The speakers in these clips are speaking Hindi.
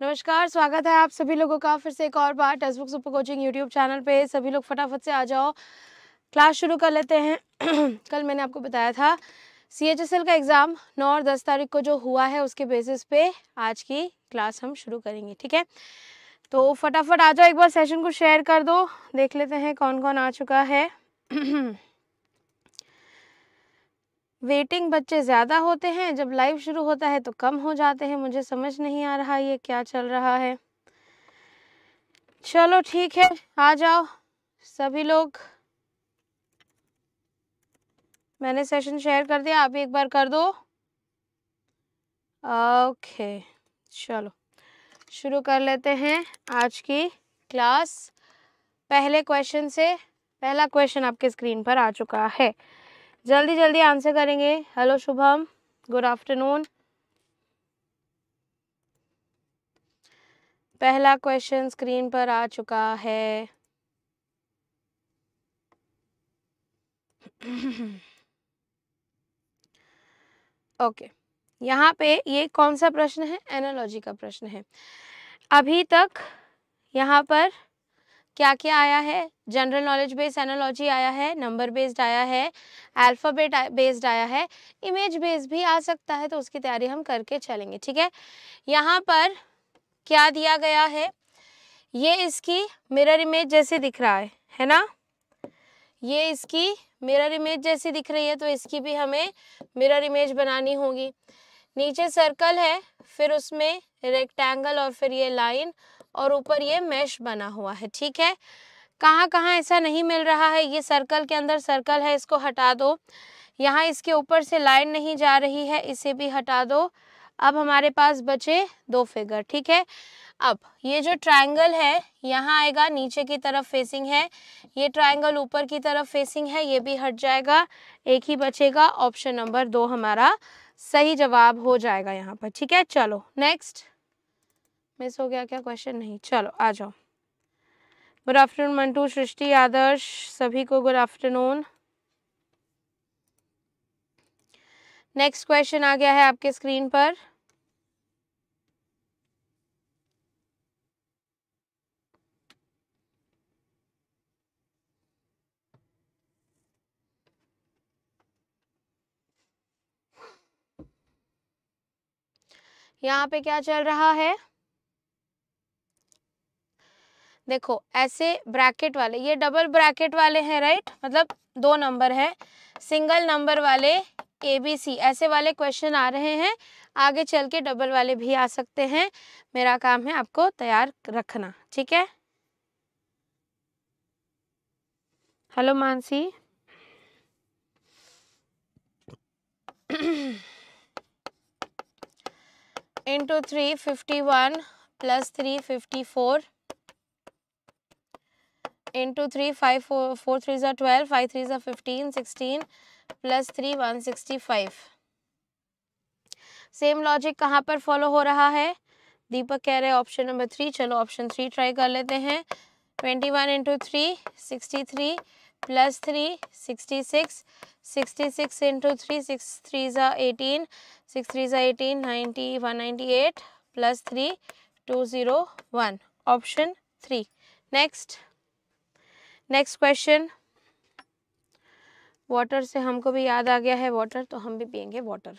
नमस्कार स्वागत है आप सभी लोगों का फिर से एक और बार textbook super coaching YouTube channel पे सभी लोग फटाफट से आ जाओ क्लास शुरू कर लेते हैं कल मैंने आपको बताया था सी एच एस एल का एग्ज़ाम नौ और दस तारीख को जो हुआ है उसके बेसिस पे आज की क्लास हम शुरू करेंगे ठीक है तो फटाफट आ जाओ एक बार सेशन को शेयर कर दो देख लेते हैं कौन कौन आ चुका है वेटिंग बच्चे ज़्यादा होते हैं जब लाइव शुरू होता है तो कम हो जाते हैं मुझे समझ नहीं आ रहा ये क्या चल रहा है चलो ठीक है आ जाओ सभी लोग मैंने सेशन शेयर कर दिया आप एक बार कर दो ओके चलो शुरू कर लेते हैं आज की क्लास पहले क्वेश्चन से पहला क्वेश्चन आपके स्क्रीन पर आ चुका है जल्दी जल्दी आंसर करेंगे हेलो शुभम गुड आफ्टरनून पहला क्वेश्चन स्क्रीन पर आ चुका है ओके okay. यहाँ पे ये कौन सा प्रश्न है एनालॉजी का प्रश्न है अभी तक यहाँ पर क्या क्या आया है जनरल नॉलेज बेस्ड एनोलॉजी आया है नंबर बेस्ड आया है अल्फ़ाबेट बेस्ड आया है इमेज बेस्ड भी आ सकता है तो उसकी तैयारी हम करके चलेंगे ठीक है यहाँ पर क्या दिया गया है ये इसकी मिरर इमेज जैसे दिख रहा है है ना ये इसकी मिरर इमेज जैसी दिख रही है तो इसकी भी हमें मिरर इमेज बनानी होगी नीचे सर्कल है फिर उसमें रेक्टेंगल और फिर ये लाइन और ऊपर ये मैश बना हुआ है ठीक है कहाँ कहाँ ऐसा नहीं मिल रहा है ये सर्कल के अंदर सर्कल है इसको हटा दो यहाँ इसके ऊपर से लाइन नहीं जा रही है इसे भी हटा दो अब हमारे पास बचे दो फिगर ठीक है अब ये जो ट्रायंगल है यहाँ आएगा नीचे की तरफ फेसिंग है ये ट्रायंगल ऊपर की तरफ फेसिंग है ये भी हट जाएगा एक ही बचेगा ऑप्शन नंबर दो हमारा सही जवाब हो जाएगा यहाँ पर ठीक है चलो नेक्स्ट मिस हो गया क्या क्वेश्चन नहीं चलो आ जाओ गुड आफ्टरनून मंटू सृष्टि आदर्श सभी को गुड आफ्टरनून नेक्स्ट क्वेश्चन आ गया है आपके स्क्रीन पर यहाँ पे क्या चल रहा है देखो ऐसे ब्रैकेट वाले ये डबल ब्रैकेट वाले हैं राइट मतलब दो नंबर है सिंगल नंबर वाले ए बी सी ऐसे वाले क्वेश्चन आ रहे हैं आगे चल के डबल वाले भी आ सकते हैं मेरा काम है आपको तैयार रखना ठीक है hello Mansi into three fifty one plus three fifty four three five four four three ज़ा ट्वेल्व फाइव थ्री ज़ा fifteen sixteen plus three one sixty five same logic कहाँ पर फॉलो हो रहा है दीपक कह रहे हैं ऑप्शन नंबर थ्री चलो ऑप्शन थ्री ट्राई कर लेते हैं twenty one into three sixty three plus three sixty six sixty six into three six three ज़ा एटीन सिक्स थ्री ज़ा eighteen ninety one ninety eight plus three two zero one option three next next question water से हमको भी याद आ गया है वाटर तो हम भी पियेंगे वाटर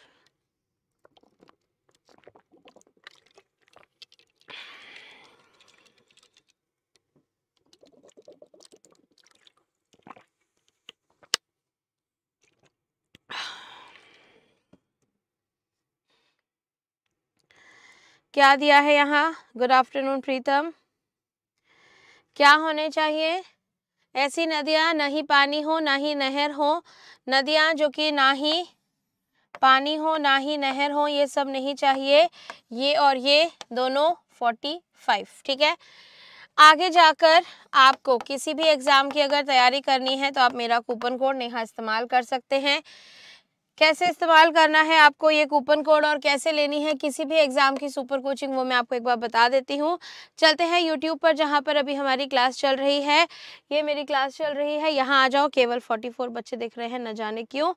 क्या दिया है यहाँ गुड आफ्टरनून प्रीतम क्या होने चाहिए ऐसी नदियाँ ना ही पानी हो ना ही नहर हो नदियाँ जो कि ना ही पानी हो ना ही नहर हो ये सब नहीं चाहिए ये और ये दोनों फोर्टी फाइव ठीक है आगे जाकर आपको किसी भी एग्ज़ाम की अगर तैयारी करनी है तो आप मेरा कूपन कोड नेहा इस्तेमाल कर सकते हैं कैसे इस्तेमाल करना है आपको ये कूपन कोड और कैसे लेनी है किसी भी एग्ज़ाम की सुपर कोचिंग वो मैं आपको एक बार बता देती हूँ चलते हैं यूट्यूब पर जहाँ पर अभी हमारी क्लास चल रही है ये मेरी क्लास चल रही है यहाँ आ जाओ केवल 44 बच्चे दिख रहे हैं न जाने क्यों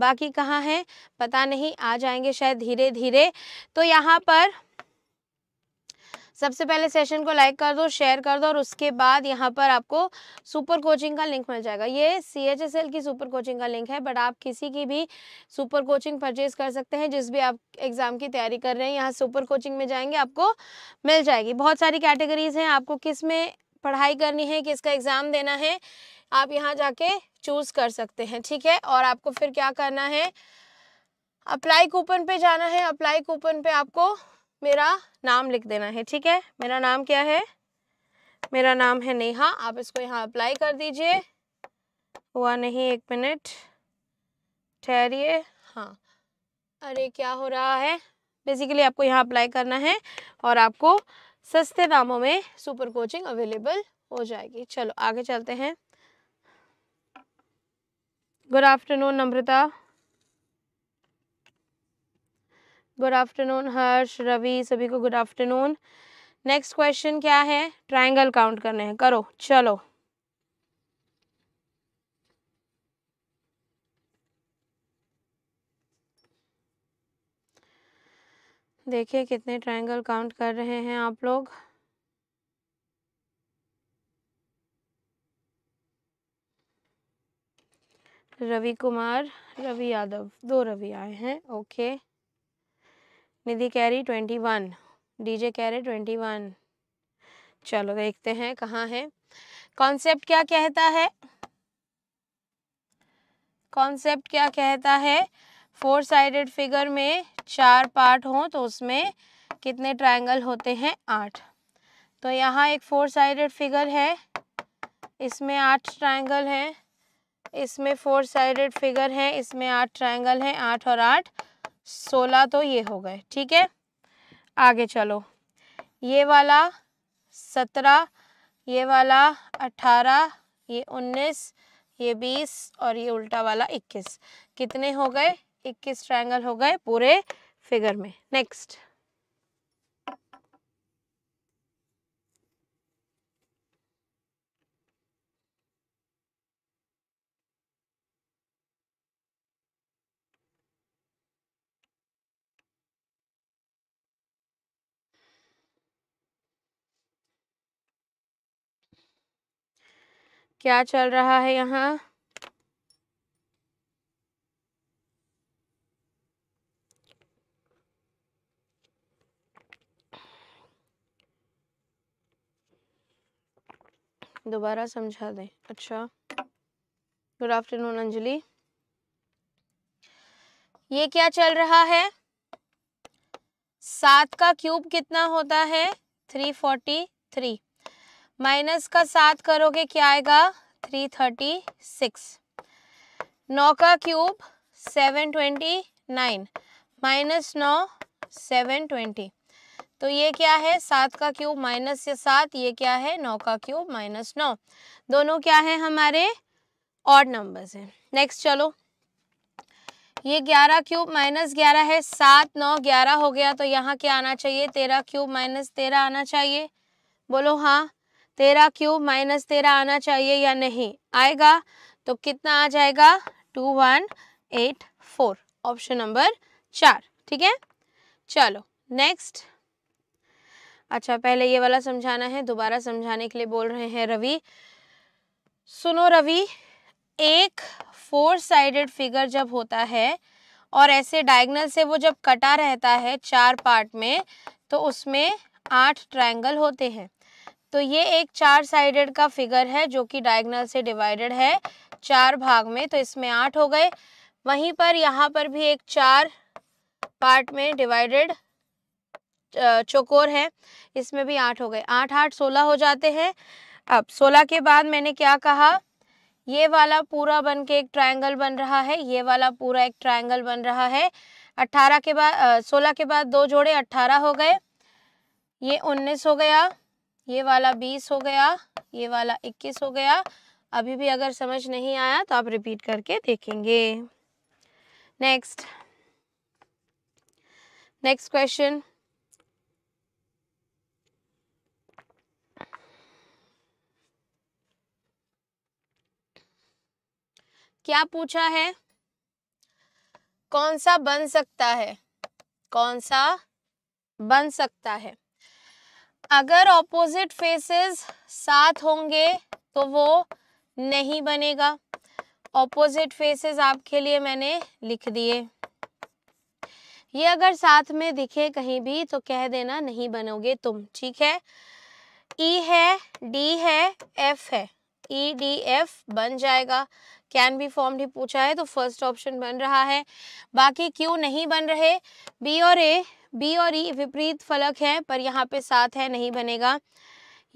बाकी कहाँ हैं पता नहीं आ जाएंगे शायद धीरे धीरे तो यहाँ पर सबसे पहले सेशन को लाइक कर दो शेयर कर दो और उसके बाद यहाँ पर आपको सुपर कोचिंग का लिंक मिल जाएगा ये सी एच एस एल की सुपर कोचिंग का लिंक है बट आप किसी की भी सुपर कोचिंग परचेज कर सकते हैं जिस भी आप एग्ज़ाम की तैयारी कर रहे हैं यहाँ सुपर कोचिंग में जाएंगे आपको मिल जाएगी बहुत सारी कैटेगरीज हैं आपको किस में पढ़ाई करनी है किसका एग्ज़ाम देना है आप यहाँ जाके चूज़ कर सकते हैं ठीक है और आपको फिर क्या करना है अप्लाई कूपन पे जाना है अप्लाई कूपन पे आपको मेरा नाम लिख देना है ठीक है मेरा नाम क्या है मेरा नाम है नेहा आप इसको यहाँ अप्लाई कर दीजिए हुआ नहीं एक मिनट ठहरिए हाँ अरे क्या हो रहा है बेसिकली आपको यहाँ अप्लाई करना है और आपको सस्ते दामों में सुपर कोचिंग अवेलेबल हो जाएगी चलो आगे चलते हैं good afternoon Namrata good afternoon Harsh Ravi सभी को गुड आफ्टरनून नेक्स्ट क्वेश्चन क्या है ट्राइंगल काउंट करने हैं करो चलो देखिए कितने ट्राइंगल काउंट कर रहे हैं आप लोग रवि कुमार रवि यादव दो रवि आए हैं okay okay. Nidhi carry twenty one D DJ carry twenty one चलो देखते हैं कहाँ है कॉन्सेप्ट क्या कहता है कॉन्सेप्ट क्या कहता है फोर साइडेड फिगर में चार पार्ट हों तो उसमें कितने ट्रायंगल होते हैं आठ तो यहाँ एक फोर साइडेड फिगर है इसमें आठ ट्रायंगल हैं इसमें फोर साइडेड फिगर है इसमें आठ ट्रायंगल हैं आठ और आठ सोलह तो ये हो गए ठीक है आगे चलो ये वाला सत्रह ये वाला अठारह ये उन्नीस ये बीस और ये उल्टा वाला इक्कीस कितने हो गए इक्कीस ट्रायंगल हो गए पूरे फिगर में नेक्स्ट क्या चल रहा है यहाँ दोबारा समझा दें अच्छा गुड आफ्टरनून अंजलि ये क्या चल रहा है सात का क्यूब कितना होता है थ्री फोर्टी थ्री माइनस का सात करोगे क्या आएगा थ्री थर्टी सिक्स नौ का cube seven twenty nine minus नौ सेवन ट्वेंटी तो ये क्या है सात का क्यूब माइनस या सात ये क्या है नौ का क्यूब माइनस नौ दोनों क्या है हमारे ऑड नंबर्स हैं नेक्स्ट चलो ये ग्यारह क्यूब माइनस ग्यारह है सात नौ ग्यारह हो गया तो यहाँ क्या आना चाहिए तेरह क्यूब माइनस तेरह आना चाहिए बोलो हाँ तेरह क्यू माइनस तेरह आना चाहिए या नहीं आएगा तो कितना आ जाएगा two one eight four option number चार ठीक है चलो नेक्स्ट अच्छा पहले ये वाला समझाना है दोबारा समझाने के लिए बोल रहे हैं रवि सुनो रवि एक फोर साइडेड फिगर जब होता है और ऐसे डायगनल से वो जब कटा रहता है चार पार्ट में तो उसमें आठ ट्रायंगल होते हैं तो ये एक चार साइडेड का फिगर है जो कि डायगनल से डिवाइडेड है चार भाग में तो इसमें आठ हो गए वहीं पर यहाँ पर भी एक चार पार्ट में डिवाइडेड चौकोर है इसमें भी आठ हो गए आठ आठ सोलह हो जाते हैं अब सोलह के बाद मैंने क्या कहा ये वाला पूरा बन के एक ट्राइंगल बन रहा है ये वाला पूरा एक ट्राइंगल बन रहा है अट्ठारह के बाद सोलह के बाद दो जोड़े अट्ठारह हो गए ये उन्नीस हो गया ये वाला बीस हो गया ये वाला इक्कीस हो गया अभी भी अगर समझ नहीं आया तो आप रिपीट करके देखेंगे नेक्स्ट नेक्स्ट क्वेश्चन क्या पूछा है कौन सा बन सकता है कौन सा बन सकता है अगर ऑपोजिट फेसेस साथ होंगे तो वो नहीं बनेगा ऑपोजिट फेसेस आपके लिए मैंने लिख दिए ये अगर साथ में दिखे कहीं भी तो कह देना नहीं बनोगे तुम ठीक है ई e है डी है एफ है ई डी एफ बन जाएगा कैन बी फॉर्म भी पूछा है तो फर्स्ट ऑप्शन बन रहा है बाकी क्यों नहीं बन रहे बी और ए बी और ई e विपरीत फलक है पर यहाँ पे साथ है नहीं बनेगा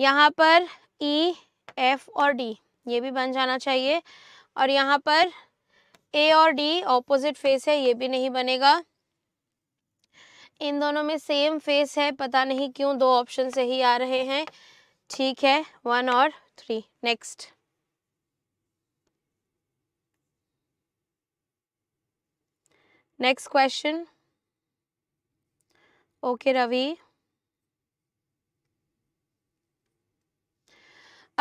यहाँ पर ई e, एफ और डी ये भी बन जाना चाहिए और यहाँ पर ए और डी ऑपोजिट फेस है ये भी नहीं बनेगा इन दोनों में सेम फेस है पता नहीं क्यों दो ऑप्शन से ही आ रहे हैं ठीक है वन और three next next question okay Ravi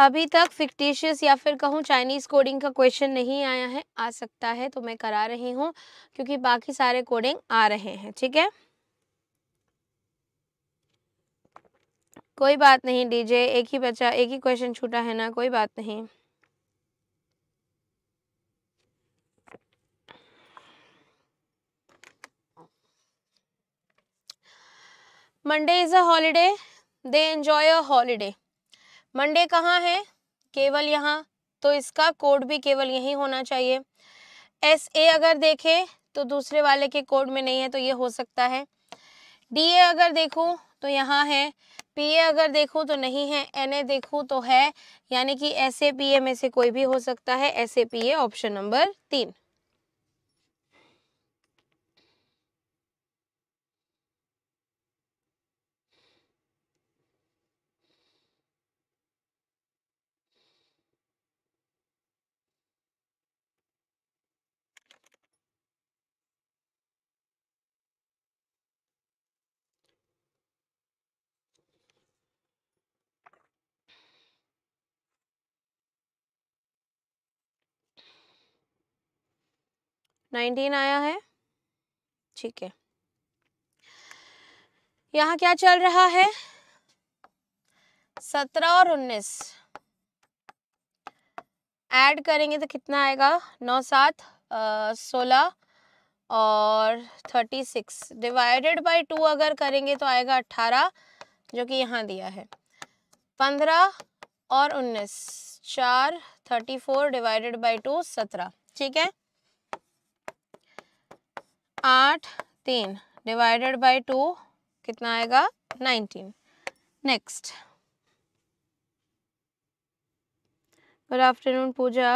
अभी तक फिक्टिशियस या फिर कहूँ चाइनीज़ कोडिंग का क्वेश्चन नहीं आया है आ सकता है तो मैं करा रही हूँ क्योंकि बाकी सारे कोडिंग आ रहे हैं ठीक है कोई बात नहीं डीजे एक ही बच्चा एक ही क्वेश्चन छूटा है ना कोई बात नहीं Monday is a holiday they enjoy a holiday Monday कहाँ है केवल यहाँ तो इसका कोड भी केवल यही होना चाहिए एस ए अगर देखें तो दूसरे वाले के कोड में नहीं है तो ये हो सकता है डी ए अगर देखूँ तो यहाँ है पी ए अगर देखूँ तो नहीं है एन ए देखूँ तो है यानी कि एस ए पी ए में से कोई भी हो सकता है S A P A option number तीन नाइनटीन आया है ठीक है यहाँ क्या चल रहा है सत्रह और उन्नीस ऐड करेंगे तो कितना आएगा नौ सात सोलह और thirty six divided by two अगर करेंगे तो आएगा अट्ठारह जो कि यहाँ दिया है पंद्रह और उन्नीस चार thirty four divided by two सत्रह ठीक है आठ तीन डिवाइडेड बाय टू कितना आएगा nineteen next good afternoon Pooja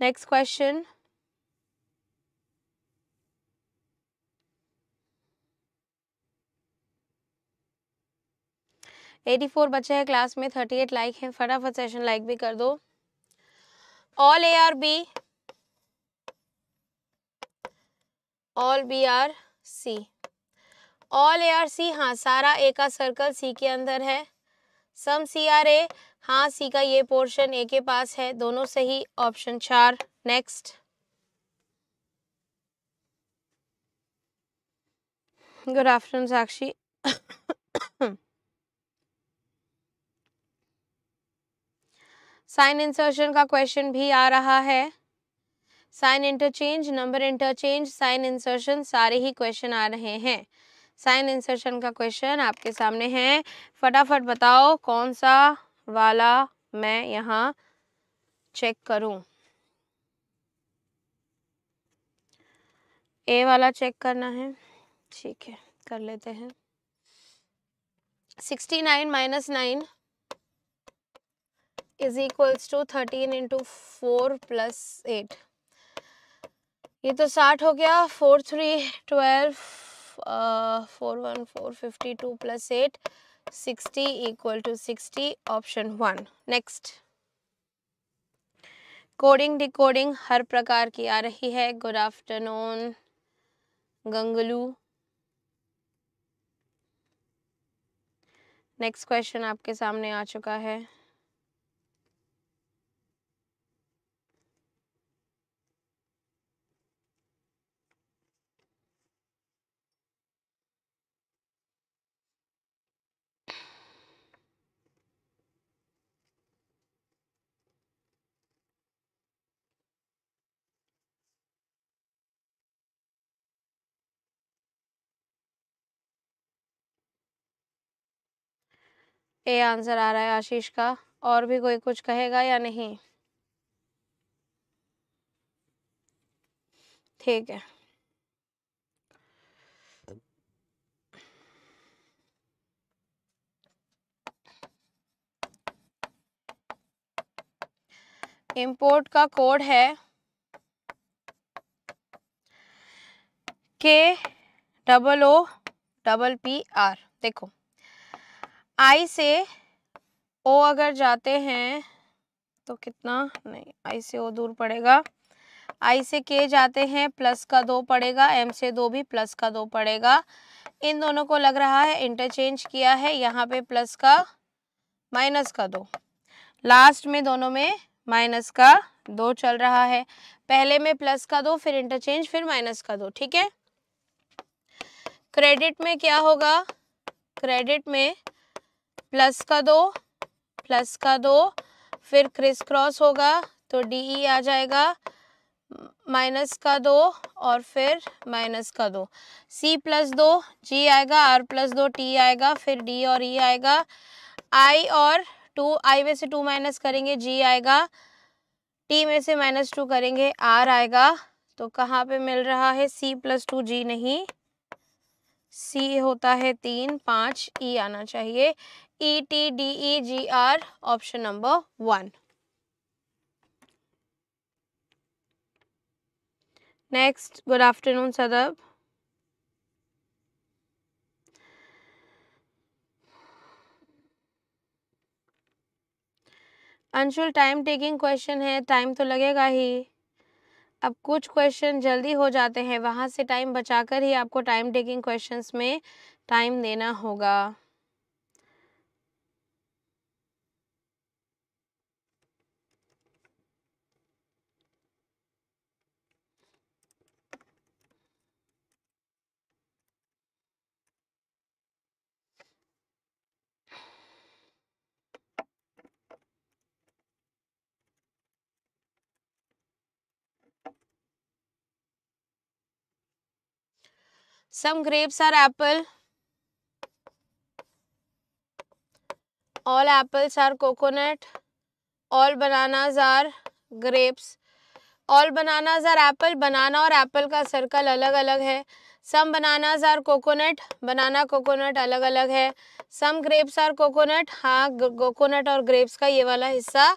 next question eighty four बच्चे हैं क्लास में थर्टी एट लाइक हैं फटाफट सेशन लाइक भी कर दो all A are B all B are C all A are C हाँ सारा ए का सर्कल सी के अंदर है सम सी आर ए हाँ सी का ये पोर्शन ए के पास है दोनों सही ऑप्शन चार next good afternoon Sakshi sign insertion का क्वेश्चन भी आ रहा है sign interchange number interchange sign insertion सारे ही क्वेश्चन आ रहे हैं साइन इंसर्शन का क्वेश्चन आपके सामने है फटाफट बताओ कौन सा वाला मैं यहाँ चेक करूँ ए वाला चेक करना है ठीक है कर लेते हैं sixty nine minus nine is equals to thirteen into four plus eight ये तो साठ हो गया four three twelve four one four fifty two plus eight sixty equal to sixty option one next coding decoding हर प्रकार की आ रही है good afternoon Ganglu next question आपके सामने आ चुका है ए आंसर आ रहा है आशीष का और भी कोई कुछ कहेगा या नहीं ठीक है इंपोर्ट का कोड है के double O double P R देखो आई से ओ अगर जाते हैं तो कितना नहीं आई से ओ दूर पड़ेगा आई से के जाते हैं प्लस का दो पड़ेगा एम से दो भी प्लस का दो पड़ेगा इन दोनों को लग रहा है इंटरचेंज किया है यहाँ पे प्लस का माइनस का दो लास्ट में दोनों में माइनस का दो चल रहा है पहले में प्लस का दो फिर इंटरचेंज फिर माइनस का दो ठीक है क्रेडिट में क्या होगा क्रेडिट में प्लस का दो प्लस का दो फिर क्रिस क्रॉस होगा तो डी ई आ जाएगा माइनस का दो और फिर माइनस का दो सी प्लस दो जी आएगा आर प्लस दो टी आएगा फिर डी और ई e आएगा आई और टू आई में से टू माइनस करेंगे जी आएगा टी में से माइनस टू करेंगे आर आएगा तो कहाँ पे मिल रहा है सी प्लस टू जी नहीं सी होता है तीन पाँच ई आना चाहिए E T D E G R option number one next good afternoon सदब अंशुल टाइम टेकिंग क्वेश्चन है टाइम तो लगेगा ही अब कुछ क्वेश्चन जल्दी हो जाते हैं वहाँ से टाइम बचाकर ही आपको टाइम टेकिंग क्वेश्चंस में टाइम देना होगा Some grapes are apple. All apples are coconut. All bananas are grapes. All bananas are apple. Banana और apple का circle अलग अलग है some bananas are coconut banana coconut अलग अलग है सम ग्रेप्स आर कोकोनट हाँ कोकोनट और ग्रेप्स का ये वाला हिस्सा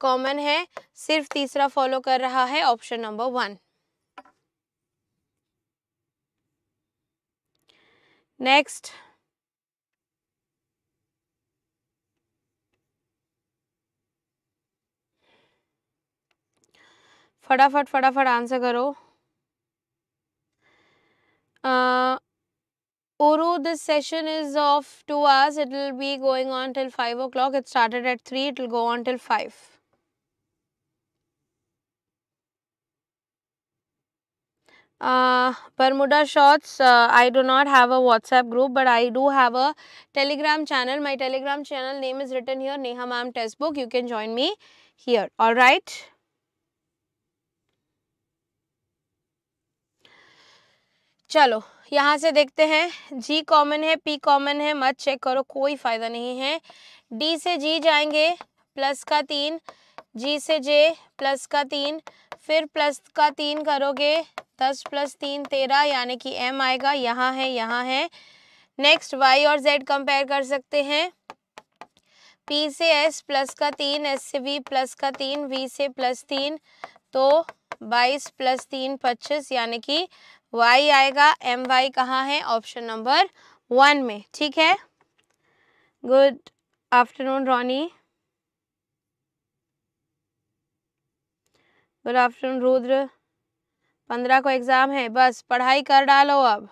कॉमन है सिर्फ तीसरा फॉलो कर रहा है ऑप्शन नंबर वन Next, फटाफट फटाफट आंसर करो uh, Uru, this session is of 2 hours. It will be going on till 5 o'clock. It started at 3. It will go on till 5. uh, Bermuda shorts. Uh, I do not have a WhatsApp group, but I do have a Telegram channel. My Telegram channel name is written here, Neha Ma'am Textbook. You can join me here. All right. चलो यहाँ से देखते हैं जी कॉमन है पी कॉमन है मत चेक करो कोई फ़ायदा नहीं है डी से जी जाएंगे प्लस का तीन जी से जे प्लस का तीन फिर प्लस का तीन करोगे दस प्लस तीन तेरह यानी कि एम आएगा यहाँ है यहाँ है नेक्स्ट वाई और जेड कंपेयर कर सकते हैं पी से एस प्लस का तीन एस से वी प्लस का तीन बी से प्लस तीन तो बाईस प्लस तीन पच्चीस यानी कि वाई आएगा एम वाई कहाँ है ऑप्शन नंबर वन में ठीक है good afternoon Ronny good afternoon Rudra पंद्रह को एग्ज़ाम है बस पढ़ाई कर डालो अब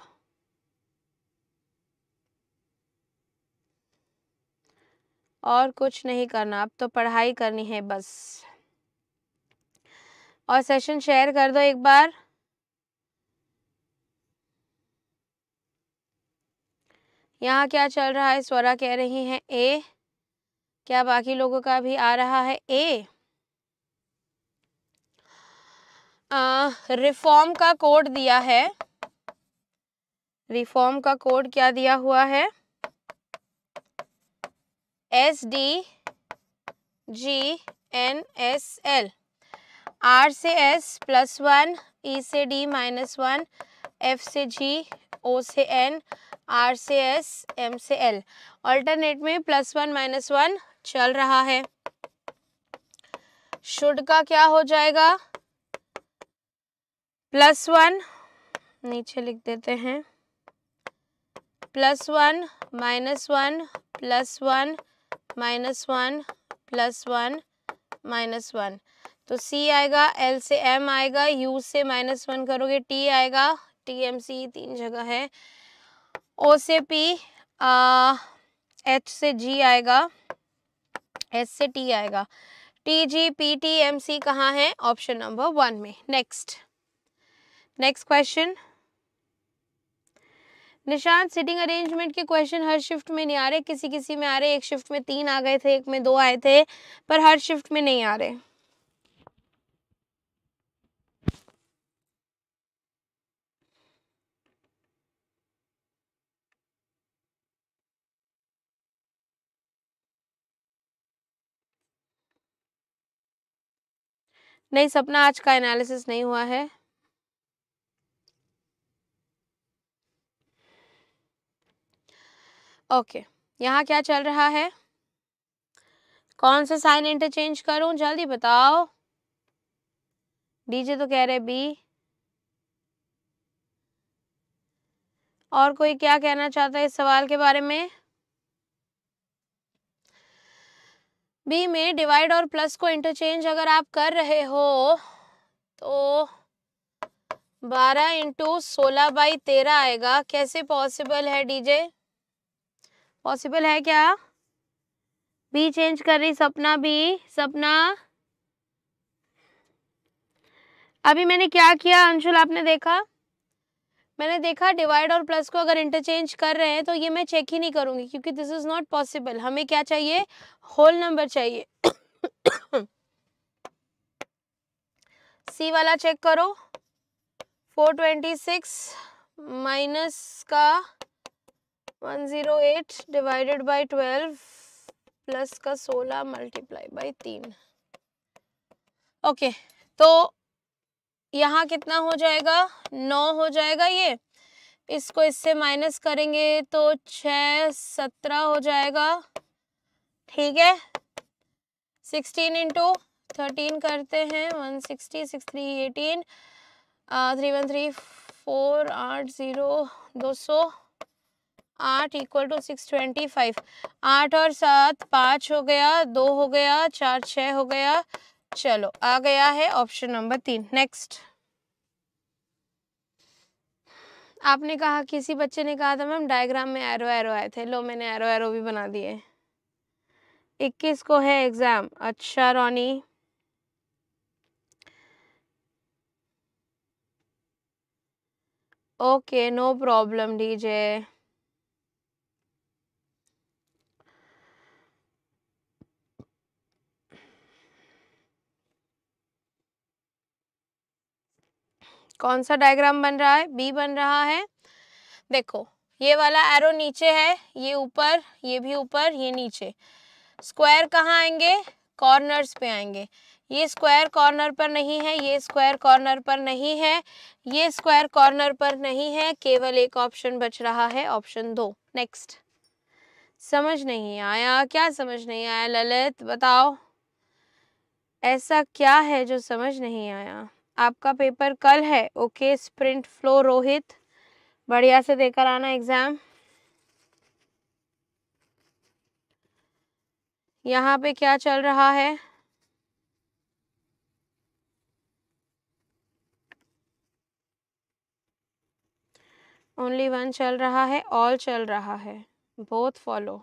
और कुछ नहीं करना अब तो पढ़ाई करनी है बस और सेशन शेयर कर दो एक बार यहाँ क्या चल रहा है स्वरा कह रही है ए क्या बाकी लोगों का भी आ रहा है ए रिफॉर्म का कोड दिया है रिफॉर्म का कोड क्या दिया हुआ है S D G N S L R से एस प्लस वन ई से डी माइनस वन एफ से जी ओ से एन आर से एस एम से एल अल्टरनेट में प्लस वन माइनस वन चल रहा है शुड का क्या हो जाएगा प्लस वन नीचे लिख देते हैं plus one minus one plus one minus one plus one minus one तो सी आएगा एल से एम आएगा यू से माइनस वन करोगे टी आएगा टी एम सी तीन जगह है ओ से पी एच से जी आएगा S से टी आएगा T G P T M C कहाँ है ऑप्शन नंबर वन में नेक्स्ट नेक्स्ट क्वेश्चन निशान सिटिंग अरेंजमेंट के क्वेश्चन हर शिफ्ट में नहीं आ रहे किसी किसी में आ रहे एक शिफ्ट में तीन आ गए थे एक में दो आए थे पर हर शिफ्ट में नहीं आ रहे नहीं सपना आज का एनालिसिस नहीं हुआ है ओके यहाँ क्या चल रहा है कौन सा साइन इंटरचेंज करूं जल्दी बताओ डीजे तो कह रहे बी और कोई क्या कहना चाहता है इस सवाल के बारे में बी में डिवाइड और प्लस को इंटरचेंज अगर आप कर रहे हो तो बारह इंटू सोलह बाई तेरह आएगा कैसे पॉसिबल है डीजे पॉसिबल है क्या बी चेंज कर रही सपना बी सपना अभी मैंने क्या किया अंशुल आपने देखा मैंने देखा डिवाइड और प्लस को अगर इंटरचेंज कर रहे हैं तो ये मैं चेक ही नहीं करूंगी क्योंकि दिस इज़ नॉट पॉसिबल हमें क्या चाहिए होल नंबर चाहिए सी वाला चेक करो फोर ट्वेंटी सिक्स माइनस का one zero eight divided by twelve plus का सोलह मल्टीप्लाई बाई तीन ओके तो यहाँ कितना हो जाएगा नौ हो जाएगा ये इसको इससे माइनस करेंगे तो छः सत्रह हो जाएगा ठीक है सिक्सटीन इंटू थर्टीन करते हैं one sixty six three eighteen three one three four आठ ज़ीरो दो सौ आठ equal to six twenty five आठ और सात पाँच हो गया दो हो गया चार छः हो गया चलो आ गया है ऑप्शन नंबर तीन नेक्स्ट आपने कहा किसी बच्चे ने कहा था मैम डायग्राम में एरो एरो आए थे लो मैंने एरो एरो भी बना दिए इक्कीस को है एग्ज़ाम अच्छा Ronny okay no problem DJ कौन सा डायग्राम बन रहा है बी बन रहा है देखो ये वाला एरो नीचे है ये ऊपर ये भी ऊपर ये नीचे स्क्वायर कहाँ आएंगे कॉर्नर्स पे आएंगे ये स्क्वायर कॉर्नर पर नहीं है ये स्क्वायर कॉर्नर पर नहीं है ये स्क्वायर कॉर्नर पर नहीं है केवल एक ऑप्शन बच रहा है ऑप्शन दो नेक्स्ट समझ नहीं आया क्या समझ नहीं आया ललित बताओ ऐसा क्या है जो समझ नहीं आया आपका पेपर कल है ओके स्प्रिंट फ्लो रोहित बढ़िया से देकर आना एग्ज़ाम यहाँ पे क्या चल रहा है ओनली वन चल रहा है ऑल चल रहा है बोथ फॉलो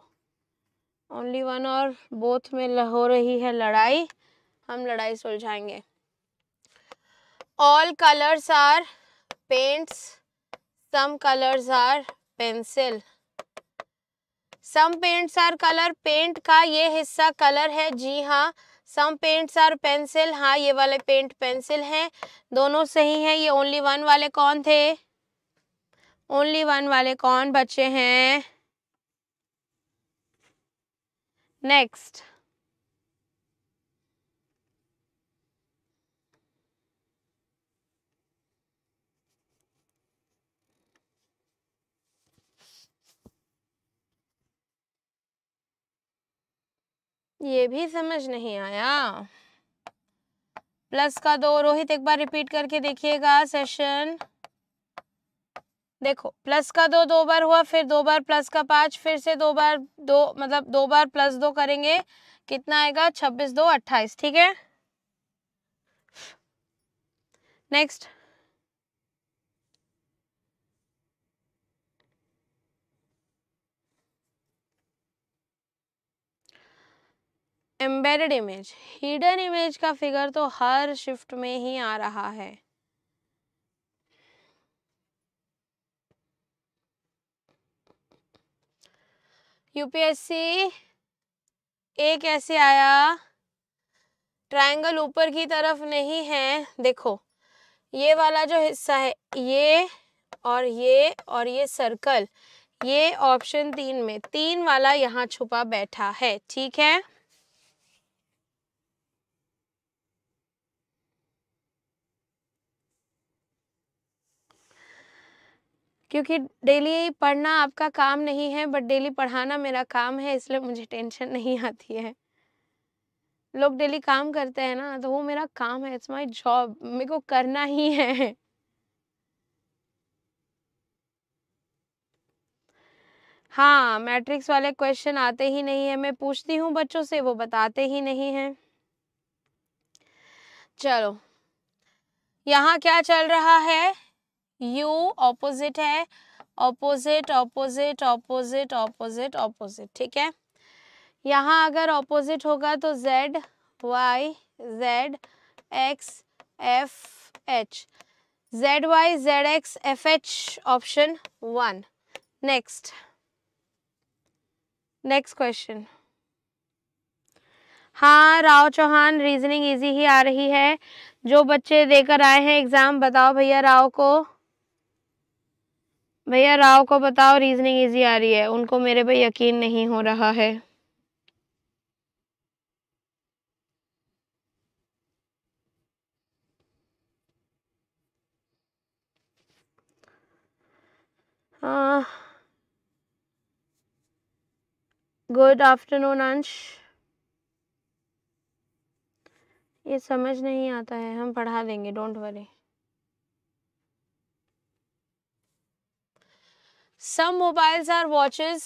ओनली वन और बोथ में हो रही है लड़ाई हम लड़ाई सुलझाएंगे all colours are paints some colours are pencil some paints are colour paint का ये हिस्सा कलर है जी हाँ सम पेंट्स आर पेंसिल हाँ ये वाले पेंट पेंसिल हैं दोनों सही हैं ये ओनली वन वाले कौन थे ओनली वन वाले कौन बच्चे हैं नेक्स्ट ये भी समझ नहीं आया प्लस का दो रोहित एक बार रिपीट करके देखिएगा सेशन देखो प्लस का दो दो बार हुआ फिर दो बार प्लस का पांच फिर से दो बार दो मतलब दो बार प्लस दो करेंगे कितना आएगा छब्बीस दो अट्ठाईस ठीक है next embedded image hidden image का फिगर तो हर शिफ्ट में ही आ रहा है यूपीएससी ए कैसे आया ट्रायंगल ऊपर की तरफ नहीं है देखो ये वाला जो हिस्सा है ये और ये और ये सर्कल ये ऑप्शन तीन में तीन वाला यहाँ छुपा बैठा है ठीक है क्योंकि डेली पढ़ना आपका काम नहीं है बट डेली पढ़ाना मेरा काम है इसलिए मुझे टेंशन नहीं आती है लोग डेली काम करते हैं ना तो वो मेरा काम है इट्स माय जॉब मेरे को करना ही है हाँ मैट्रिक्स वाले क्वेश्चन आते ही नहीं है मैं पूछती हूँ बच्चों से वो बताते ही नहीं है चलो यहाँ क्या चल रहा है यू ऑपोजिट है opposite opposite opposite opposite opposite ठीक है यहाँ अगर ऑपोजिट होगा तो Z Y Z X F H Z Y Z X F H option one next next question हाँ राव चौहान रीजनिंग इजी ही आ रही है जो बच्चे देकर आए हैं एग्ज़ाम बताओ भैया राव को भैया राव को बताओ रीजनिंग इजी आ रही है उनको मेरे पे यकीन नहीं हो रहा है गुड हाँ। आफ्टरनून अंश ये समझ नहीं आता है हम पढ़ा देंगे don't worry some mobiles are watches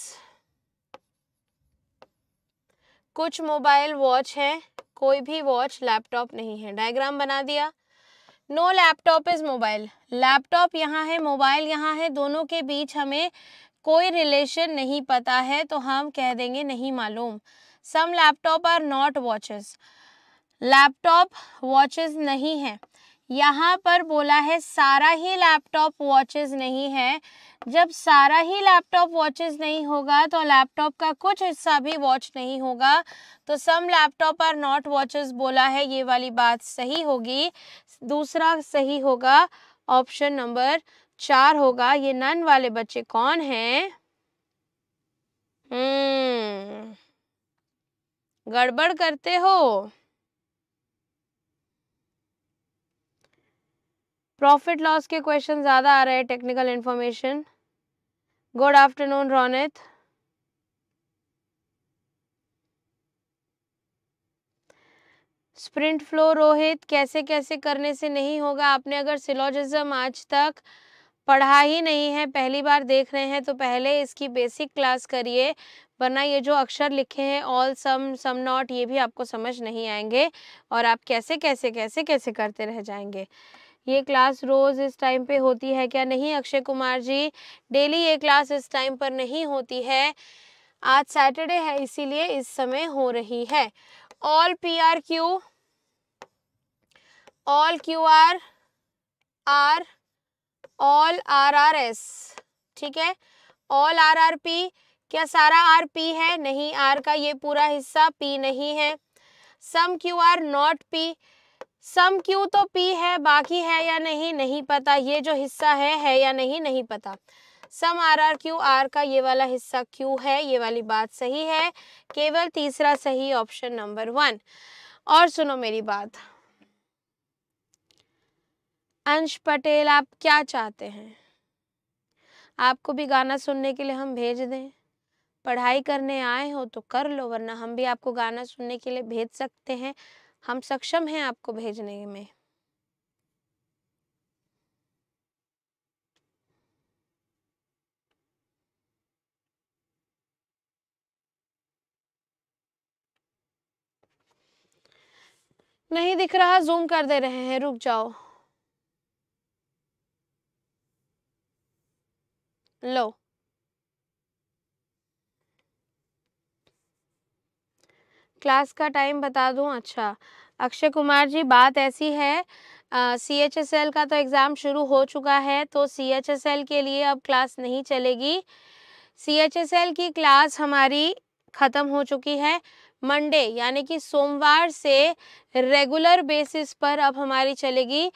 कुछ मोबाइल वॉच है कोई भी वॉच लैपटॉप नहीं है डायग्राम बना दिया no laptop is mobile laptop यहाँ है मोबाइल यहाँ है दोनों के बीच हमें कोई रिलेशन नहीं पता है तो हम कह देंगे नहीं मालूम some laptop are not watches laptop watches नहीं है यहाँ पर बोला है सारा ही लैपटॉप वॉचेस नहीं है जब सारा ही लैपटॉप वॉचेस नहीं होगा तो लैपटॉप का कुछ हिस्सा भी वॉच नहीं होगा तो some laptop are not watches बोला है ये वाली बात सही होगी दूसरा सही होगा ऑप्शन नंबर चार होगा ये नन वाले बच्चे कौन हैं हम्म, गड़बड़ करते हो प्रॉफिट लॉस के क्वेश्चन ज़्यादा आ रहे हैं technical information good afternoon Ronit sprint flow Rohit कैसे कैसे करने से नहीं होगा आपने अगर सिलोजिज्म आज तक पढ़ा ही नहीं है पहली बार देख रहे हैं तो पहले इसकी बेसिक क्लास करिए वरना ये जो अक्षर लिखे हैं ऑल सम सम नॉट ये भी आपको समझ नहीं आएंगे और आप कैसे कैसे कैसे कैसे करते रह जाएंगे ये क्लास रोज़ इस टाइम पे होती है क्या नहीं अक्षय कुमार जी डेली ये क्लास इस टाइम पर नहीं होती है आज सैटरडे है इसीलिए इस समय हो रही है all P are Q all Q are R all R are S ठीक है ऑल आर आर पी क्या सारा आर पी है नहीं आर का ये पूरा हिस्सा पी नहीं है some Q are not P some Q तो पी है बाकी है या नहीं नहीं पता ये जो हिस्सा है है या नहीं नहीं पता सम आर आर क्यू आर का ये वाला हिस्सा क्यू है ये वाली बात सही है केवल तीसरा सही ऑप्शन नंबर वन और सुनो मेरी बात अंश पटेल आप क्या चाहते हैं आपको भी गाना सुनने के लिए हम भेज दें पढ़ाई करने आए हो तो कर लो वरना हम भी आपको गाना सुनने के लिए भेज सकते हैं हम सक्षम हैं आपको भेजने में नहीं दिख रहा जूम कर दे रहे हैं रुक जाओ लो क्लास का टाइम बता दूँ अच्छा अक्षय कुमार जी बात ऐसी है सी एच एस एल का तो एग्ज़ाम शुरू हो चुका है तो सी एच एस एल के लिए अब क्लास नहीं चलेगी सी एच एस एल की क्लास हमारी ख़त्म हो चुकी है मंडे यानी कि सोमवार से रेगुलर बेसिस पर अब हमारी चलेगी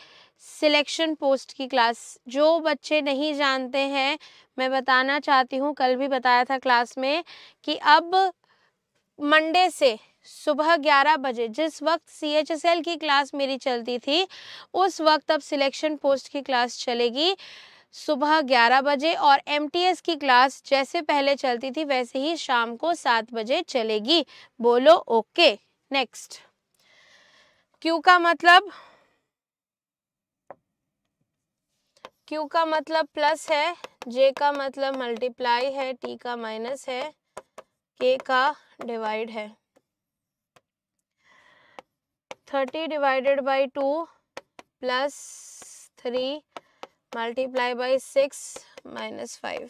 सिलेक्शन पोस्ट की क्लास जो बच्चे नहीं जानते हैं मैं बताना चाहती हूँ कल भी बताया था क्लास में कि अब मंडे से सुबह 11 बजे जिस वक्त सी की क्लास मेरी चलती थी उस वक्त अब सिलेक्शन पोस्ट की क्लास चलेगी सुबह 11 बजे और एम की क्लास जैसे पहले चलती थी वैसे ही शाम को सात बजे चलेगी बोलो ओके नेक्स्ट क्यू का मतलब क्यू का मतलब प्लस है जे का मतलब मल्टीप्लाई है टी का माइनस है के का डिवाइड है thirty divided by two plus three multiply by six minus five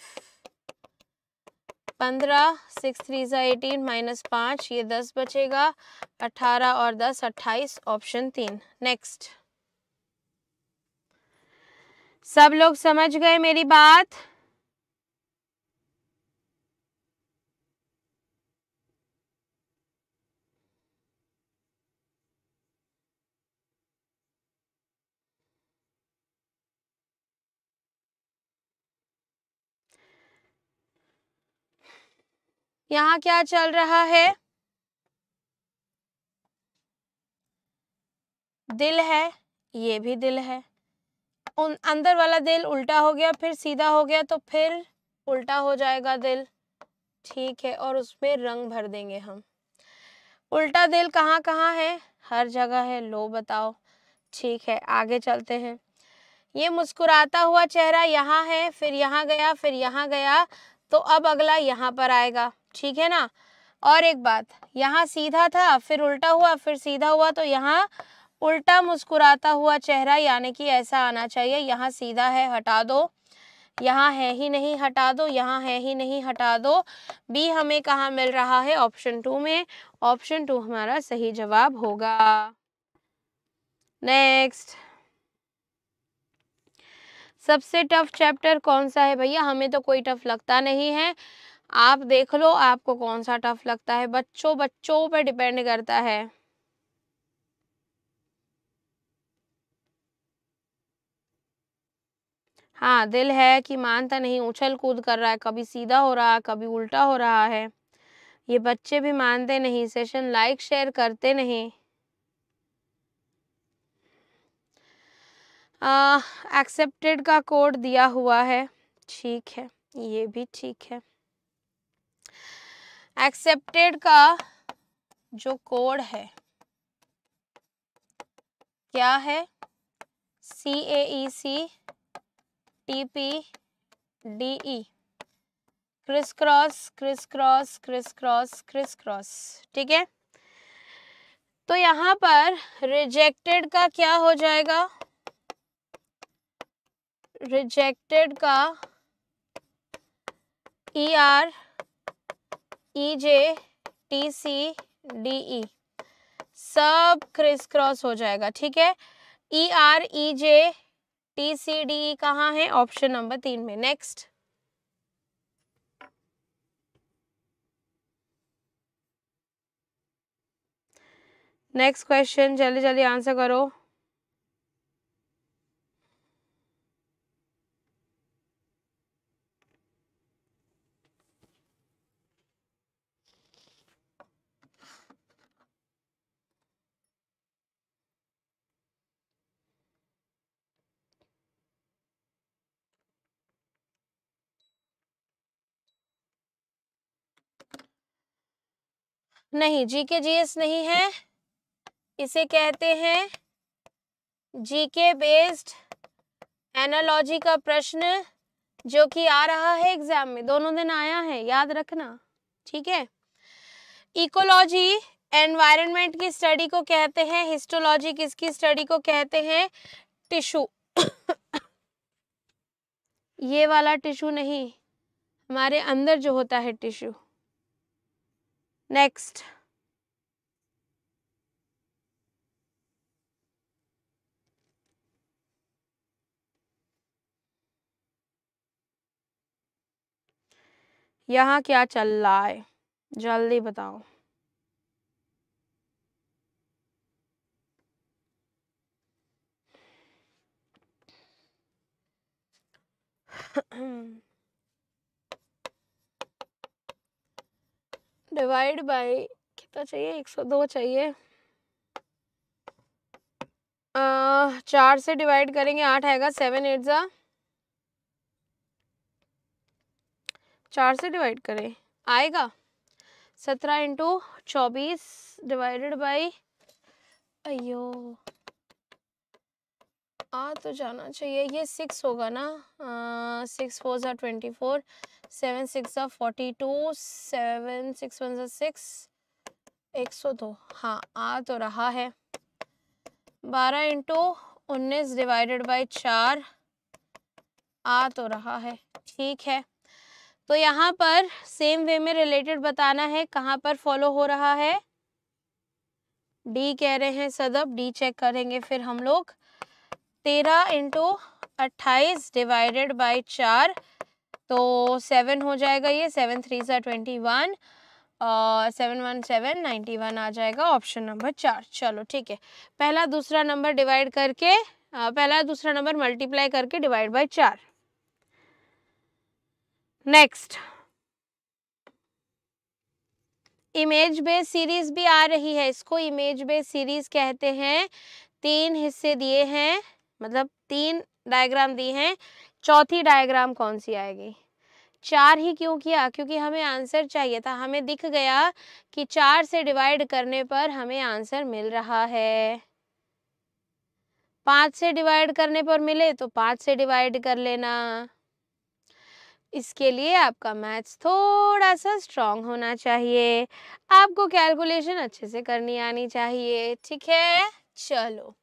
पंद्रह सिक्स थ्री सा एटीन माइनस पाँच ये दस बचेगा अठारह और दस अट्ठाईस ऑप्शन तीन नेक्स्ट सब लोग समझ गए मेरी बात यहाँ क्या चल रहा है दिल है ये भी दिल है उन अंदर वाला दिल उल्टा हो गया फिर सीधा हो गया तो फिर उल्टा हो जाएगा दिल ठीक है और उसमें रंग भर देंगे हम उल्टा दिल कहाँ कहाँ है हर जगह है लो बताओ ठीक है आगे चलते हैं ये मुस्कुराता हुआ चेहरा यहाँ है फिर यहाँ गया फिर यहाँ गया तो अब अगला यहाँ पर आएगा ठीक है ना और एक बात यहाँ सीधा था फिर उल्टा हुआ फिर सीधा हुआ तो यहाँ उल्टा मुस्कुराता हुआ चेहरा यानी कि ऐसा आना चाहिए यहाँ सीधा है हटा दो यहाँ है ही नहीं हटा दो यहाँ है ही नहीं हटा दो बी हमें कहाँ मिल रहा है ऑप्शन टू में ऑप्शन टू हमारा सही जवाब होगा नेक्स्ट सबसे टफ चैप्टर कौन सा है भैया हमें तो कोई टफ लगता नहीं है आप देख लो आपको कौन सा टफ लगता है बच्चों बच्चों पर डिपेंड करता है हाँ दिल है कि मानता नहीं उछल कूद कर रहा है कभी सीधा हो रहा है कभी उल्टा हो रहा है ये बच्चे भी मानते नहीं सेशन लाइक शेयर करते नहीं एक्सेप्टेड का कोड दिया हुआ है ठीक है ये भी ठीक है एक्सेप्टेड का जो कोड है क्या है C A E C T P D E criss cross criss cross criss cross criss cross ठीक है तो यहां पर रिजेक्टेड का क्या हो जाएगा रिजेक्टेड का E e ER, R E J T C D E सब क्रिस क्रॉस हो जाएगा ठीक है E R E J T C D E कहाँ है ऑप्शन नंबर तीन में नेक्स्ट नेक्स्ट क्वेश्चन जल्दी जल्दी आंसर करो नहीं जीके जीएस नहीं है इसे कहते हैं जीके बेस्ड एनालॉजी का प्रश्न जो कि आ रहा है एग्जाम में दोनों दिन आया है याद रखना ठीक है इकोलॉजी एनवायरनमेंट की स्टडी को कहते हैं हिस्टोलॉजी किसकी स्टडी को कहते हैं टिश्यू ये वाला टिश्यू नहीं हमारे अंदर जो होता है टिश्यू नेक्स्ट यहाँ क्या चल रहा है जल्दी बताओ डिवाइड बाय कितना चाहिए एक सौ दो चाहिए चार से डिवाइड करेंगे आठ आएगा सेवन एट ज़ा चार से डिवाइड करें आएगा सत्रह इंटू चौबीस डिवाइडेड बाई अयो आ तो जाना चाहिए ये सिक्स होगा ना सिक्स फोर ज़ा twenty four seven six forty two seven six one six एक सौ दो हाँ आ तो रहा है बारह इंटू उन्नीस डिवाइडेड बाई चार आ तो रहा है ठीक है तो यहाँ पर सेम वे में रिलेटेड बताना है कहाँ पर फॉलो हो रहा है डी कह रहे हैं सदब डी चेक करेंगे फिर हम लोग तेरह इंटू अट्ठाईस डिवाइडेड बाई चार तो सेवन हो जाएगा ये सेवन थ्री सा twenty one seven one seven ninety one आ जाएगा ऑप्शन नंबर चार चलो ठीक है पहला दूसरा नंबर डिवाइड करके आ, uh, पहला दूसरा नंबर मल्टीप्लाई करके डिवाइड बाय चार नेक्स्ट इमेज बेस सीरीज भी आ रही है इसको इमेज बेस सीरीज कहते हैं तीन हिस्से दिए हैं मतलब तीन डायग्राम दिए हैं चौथी डायग्राम कौन सी आएगी चार ही क्यों किया क्योंकि हमें आंसर चाहिए था हमें दिख गया कि चार से डिवाइड करने पर हमें आंसर मिल रहा है पाँच से डिवाइड करने पर मिले तो पाँच से डिवाइड कर लेना इसके लिए आपका मैथ्स थोड़ा सा स्ट्रांग होना चाहिए आपको कैलकुलेशन अच्छे से करनी आनी चाहिए ठीक है चलो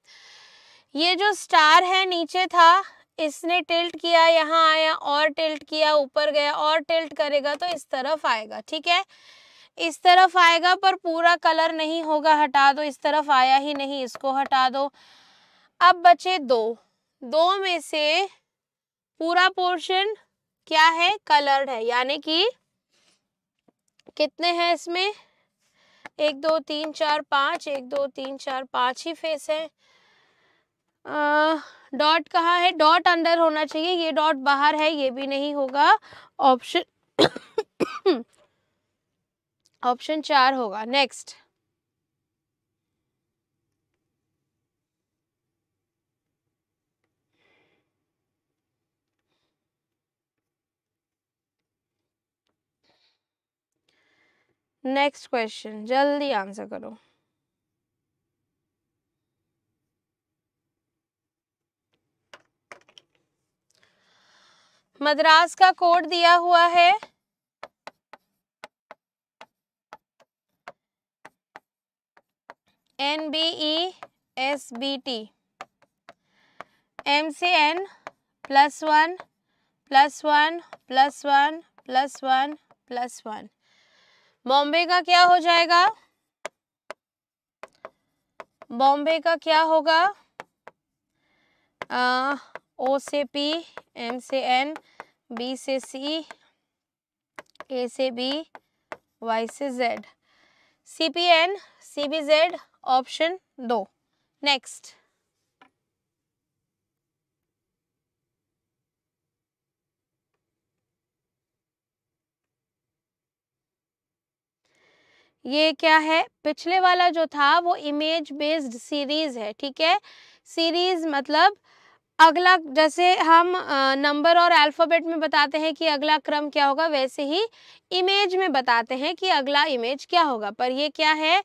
ये जो स्टार है नीचे था इसने टिल्ट किया यहाँ आया और टिल्ट किया ऊपर गया और टिल्ट करेगा तो इस तरफ आएगा ठीक है इस तरफ आएगा पर पूरा कलर नहीं होगा हटा दो इस तरफ आया ही नहीं इसको हटा दो अब बचे दो दो में से पूरा पोर्शन क्या है कलर्ड है यानी कि कितने हैं इसमें एक दो तीन चार पाँच एक दो तीन चार पाँच ही फेस है आ, डॉट कहाँ है डॉट अंदर होना चाहिए ये डॉट बाहर है ये भी नहीं होगा ऑप्शन ऑप्शन चार होगा नेक्स्ट नेक्स्ट क्वेश्चन जल्दी आंसर करो मद्रास का कोड दिया हुआ है N B E S B T M C N plus one plus one plus one plus one plus one Bombay का क्या हो जाएगा बॉम्बे का क्या होगा uh, ओ से पी एम से एन बी से सी ए से बी वाई से Z C P N C B Z option दो नेक्स्ट ये क्या है पिछले वाला जो था वो इमेज बेस्ड सीरीज है ठीक है सीरीज मतलब अगला जैसे हम नंबर और अल्फ़ाबेट में बताते हैं कि अगला क्रम क्या होगा वैसे ही इमेज में बताते हैं कि अगला इमेज क्या होगा पर ये क्या है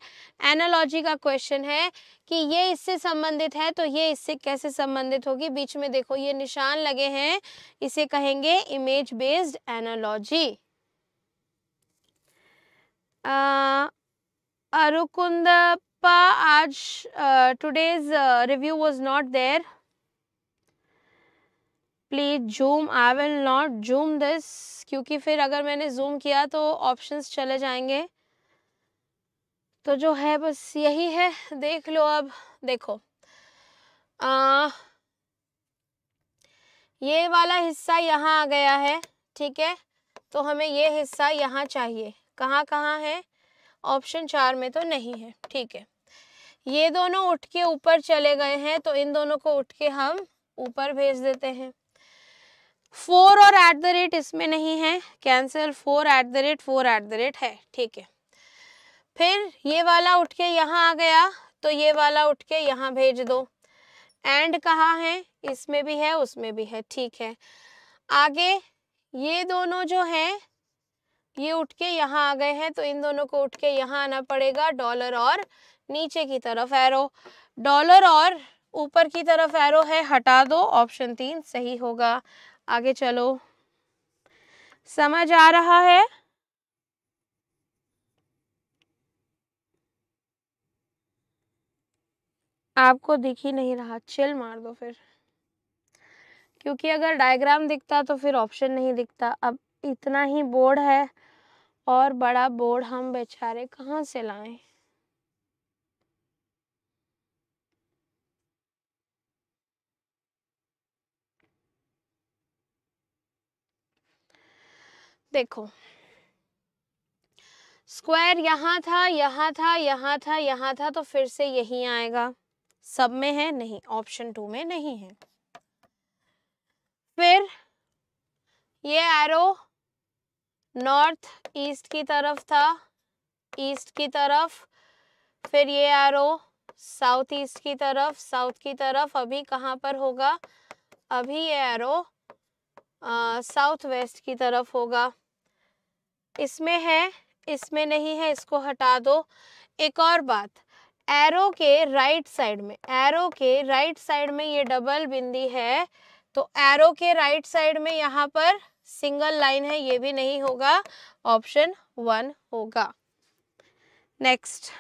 एनालॉजी का क्वेश्चन है कि ये इससे संबंधित है तो ये इससे कैसे संबंधित होगी बीच में देखो ये निशान लगे हैं इसे कहेंगे इमेज बेस्ड एनालॉजी अरुकुंदप्पा आज today's review was not there please zoom I will not zoom this क्योंकि फिर अगर मैंने जूम किया तो ऑप्शंस चले जाएंगे तो जो है बस यही है देख लो अब देखो आ, ये वाला हिस्सा यहाँ आ गया है ठीक है तो हमें ये हिस्सा यहाँ चाहिए कहाँ कहाँ है ऑप्शन चार में तो नहीं है ठीक है ये दोनों उठ के ऊपर चले गए हैं तो इन दोनों को उठ के हम ऊपर भेज देते हैं फोर और एट द रेट इसमें नहीं है cancel four at the rate four at the rate है ठीक है फिर ये वाला उठ के यहाँ आ गया तो ये वाला उठ के यहाँ भेज दो एंड कहाँ है इसमें भी है उसमें भी है ठीक है आगे ये दोनों जो हैं ये उठ के यहाँ आ गए हैं तो इन दोनों को उठ के यहाँ आना पड़ेगा डॉलर और नीचे की तरफ एरो डॉलर और ऊपर की तरफ एरो है हटा दो ऑप्शन तीन सही होगा आगे चलो समझ आ रहा है आपको दिख ही नहीं रहा चिल मार दो फिर क्योंकि अगर डायग्राम दिखता तो फिर ऑप्शन नहीं दिखता अब इतना ही बोर्ड है और बड़ा बोर्ड हम बेचारे कहाँ से लाएं देखो स्क्वायर यहाँ था यहाँ था यहाँ था यहाँ था तो फिर से यही आएगा सब में है नहीं ऑप्शन टू में नहीं है फिर ये एरो नॉर्थ ईस्ट की तरफ था ईस्ट की तरफ फिर ये एरो साउथ ईस्ट की तरफ साउथ की तरफ अभी कहाँ पर होगा अभी ये एरो साउथ वेस्ट की तरफ होगा इसमें है इसमें नहीं है इसको हटा दो एक और बात एरो के राइट साइड में एरो के राइट साइड में ये डबल बिंदी है तो एरो के राइट साइड में यहाँ पर सिंगल लाइन है ये भी नहीं होगा ऑप्शन वन होगा नेक्स्ट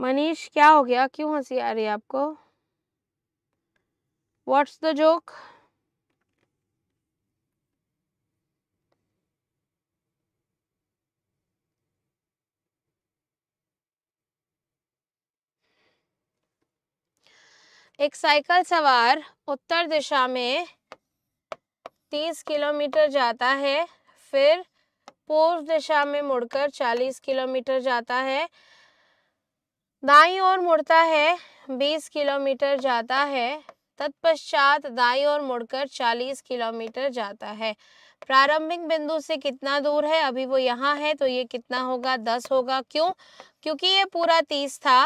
मनीष क्या हो गया क्यों हंसी आ रही है आपको व्हाट्स द जोक एक साइकिल सवार उत्तर दिशा में 30 किलोमीटर जाता है फिर पूर्व दिशा में मुड़कर 40 किलोमीटर जाता है दाई ओर मुड़ता है 20 किलोमीटर जाता है तत्पश्चात दाई ओर मुड़कर 40 किलोमीटर जाता है प्रारंभिक बिंदु से कितना दूर है अभी वो यहाँ है तो ये कितना होगा दस होगा क्यों क्योंकि ये पूरा तीस था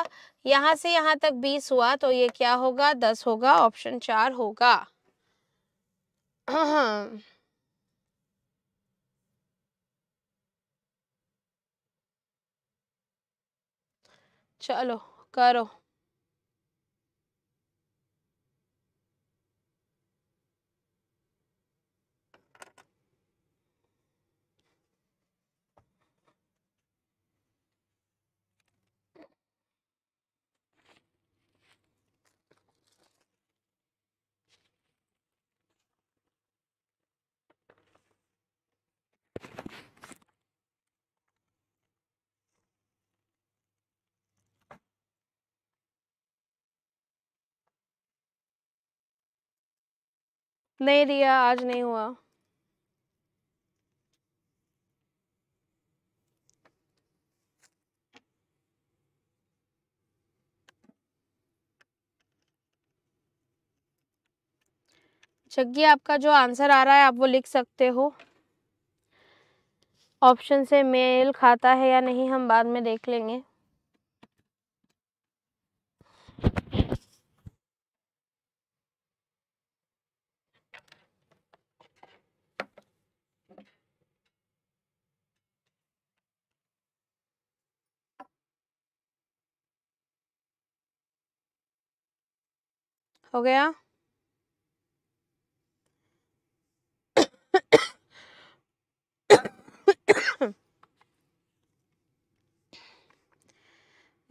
यहाँ से यहाँ तक बीस हुआ तो ये क्या होगा दस होगा ऑप्शन चार होगा हाँ, हाँ। चलो करो नहीं रिया आज नहीं हुआ जग्गी आपका जो आंसर आ रहा है आप वो लिख सकते हो ऑप्शन से मेल खाता है या नहीं हम बाद में देख लेंगे हो गया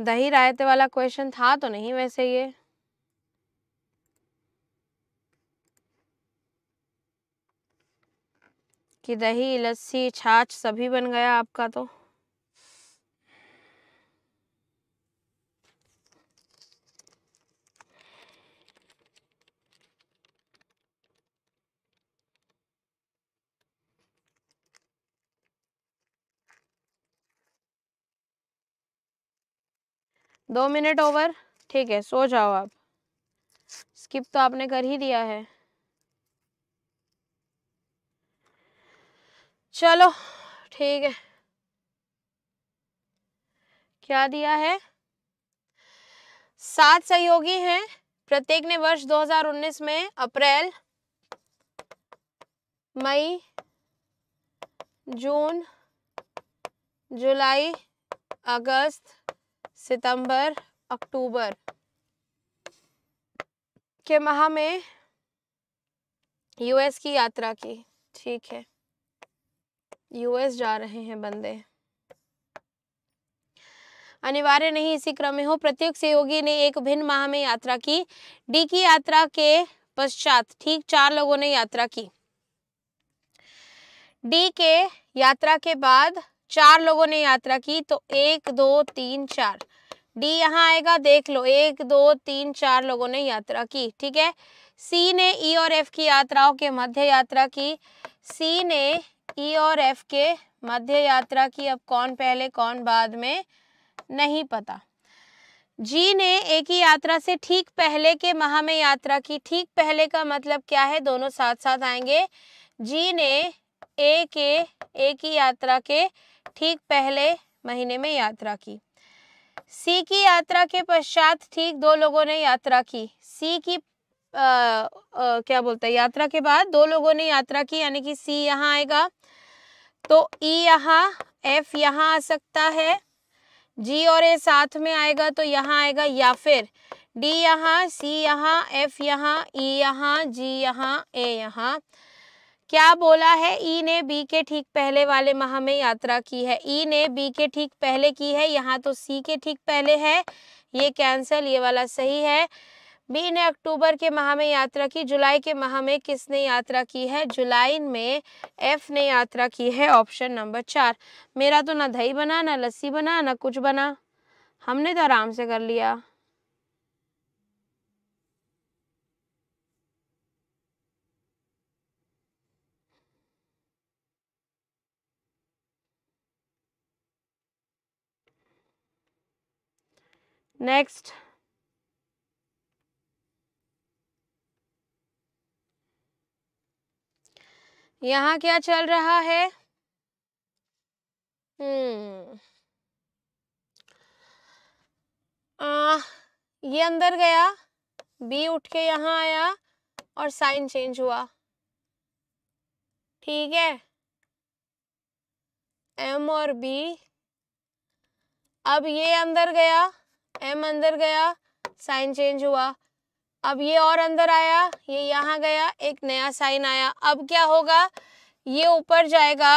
दही रायते वाला क्वेश्चन था तो नहीं वैसे ये कि दही लस्सी छाछ सभी बन गया आपका तो दो मिनट ओवर ठीक है सो जाओ आप स्किप तो आपने कर ही दिया है चलो ठीक है क्या दिया है सात सहयोगी हैं प्रत्येक ने वर्ष 2019 में अप्रैल मई जून जुलाई अगस्त सितंबर अक्टूबर के माह में यूएस की यात्रा की ठीक है यूएस जा रहे हैं बंदे अनिवार्य नहीं इसी क्रम में हो प्रत्येक सहयोगी ने एक भिन्न माह में यात्रा की डी की यात्रा के पश्चात ठीक चार लोगों ने यात्रा की डी के यात्रा के बाद चार लोगों ने यात्रा की तो एक दो तीन चार डी यहाँ आएगा देख लो एक दो तीन चार लोगों ने यात्रा की ठीक है सी ने ई e और एफ की यात्राओं के मध्य यात्रा की सी ने ई e और एफ के मध्य यात्रा की अब कौन पहले कौन बाद में नहीं पता जी ने एक ही यात्रा से ठीक पहले के माह में यात्रा की ठीक पहले का मतलब क्या है दोनों साथ साथ आएंगे जी ने ए के एक ही यात्रा के ठीक पहले महीने में यात्रा की सी की यात्रा के पश्चात ठीक दो लोगों ने यात्रा की सी की आ, आ, क्या बोलते हैं यात्रा के बाद दो लोगों ने यात्रा की यानी कि सी यहाँ आएगा तो ई e यहाँ एफ यहाँ आ सकता है जी और ए साथ में आएगा तो यहाँ आएगा या फिर डी यहाँ सी यहाँ एफ यहाँ ई e यहाँ जी यहाँ ए यहाँ क्या बोला है ई ने बी के ठीक पहले वाले माह में यात्रा की है ई ने बी के ठीक पहले की है यहाँ तो सी के ठीक पहले है ये कैंसिल ये वाला सही है बी ने अक्टूबर के माह में यात्रा की जुलाई के माह में किसने यात्रा की है जुलाई में एफ ने यात्रा की है ऑप्शन नंबर चार मेरा तो ना दही बना ना लस्सी बना ना कुछ बना हमने तो आराम से कर लिया नेक्स्ट यहाँ क्या चल रहा है हम्म आ, ये अंदर गया बी उठ के यहाँ आया और साइन चेंज हुआ ठीक है एम और बी अब ये अंदर गया एम अंदर गया साइन चेंज हुआ अब ये और अंदर आया ये यहाँ गया एक नया साइन आया अब क्या होगा ये ऊपर जाएगा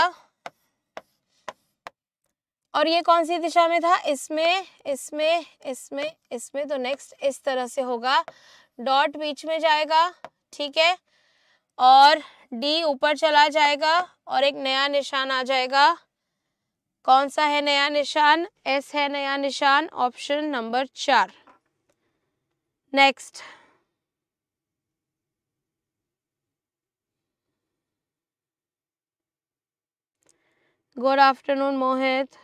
और ये कौन सी दिशा में था इसमें इसमें इसमें इसमें तो नेक्स्ट इस तरह से होगा डॉट बीच में जाएगा ठीक है और डी ऊपर चला जाएगा और एक नया निशान आ जाएगा कौन सा है नया निशान एस है नया निशान ऑप्शन नंबर चार next good afternoon Mohit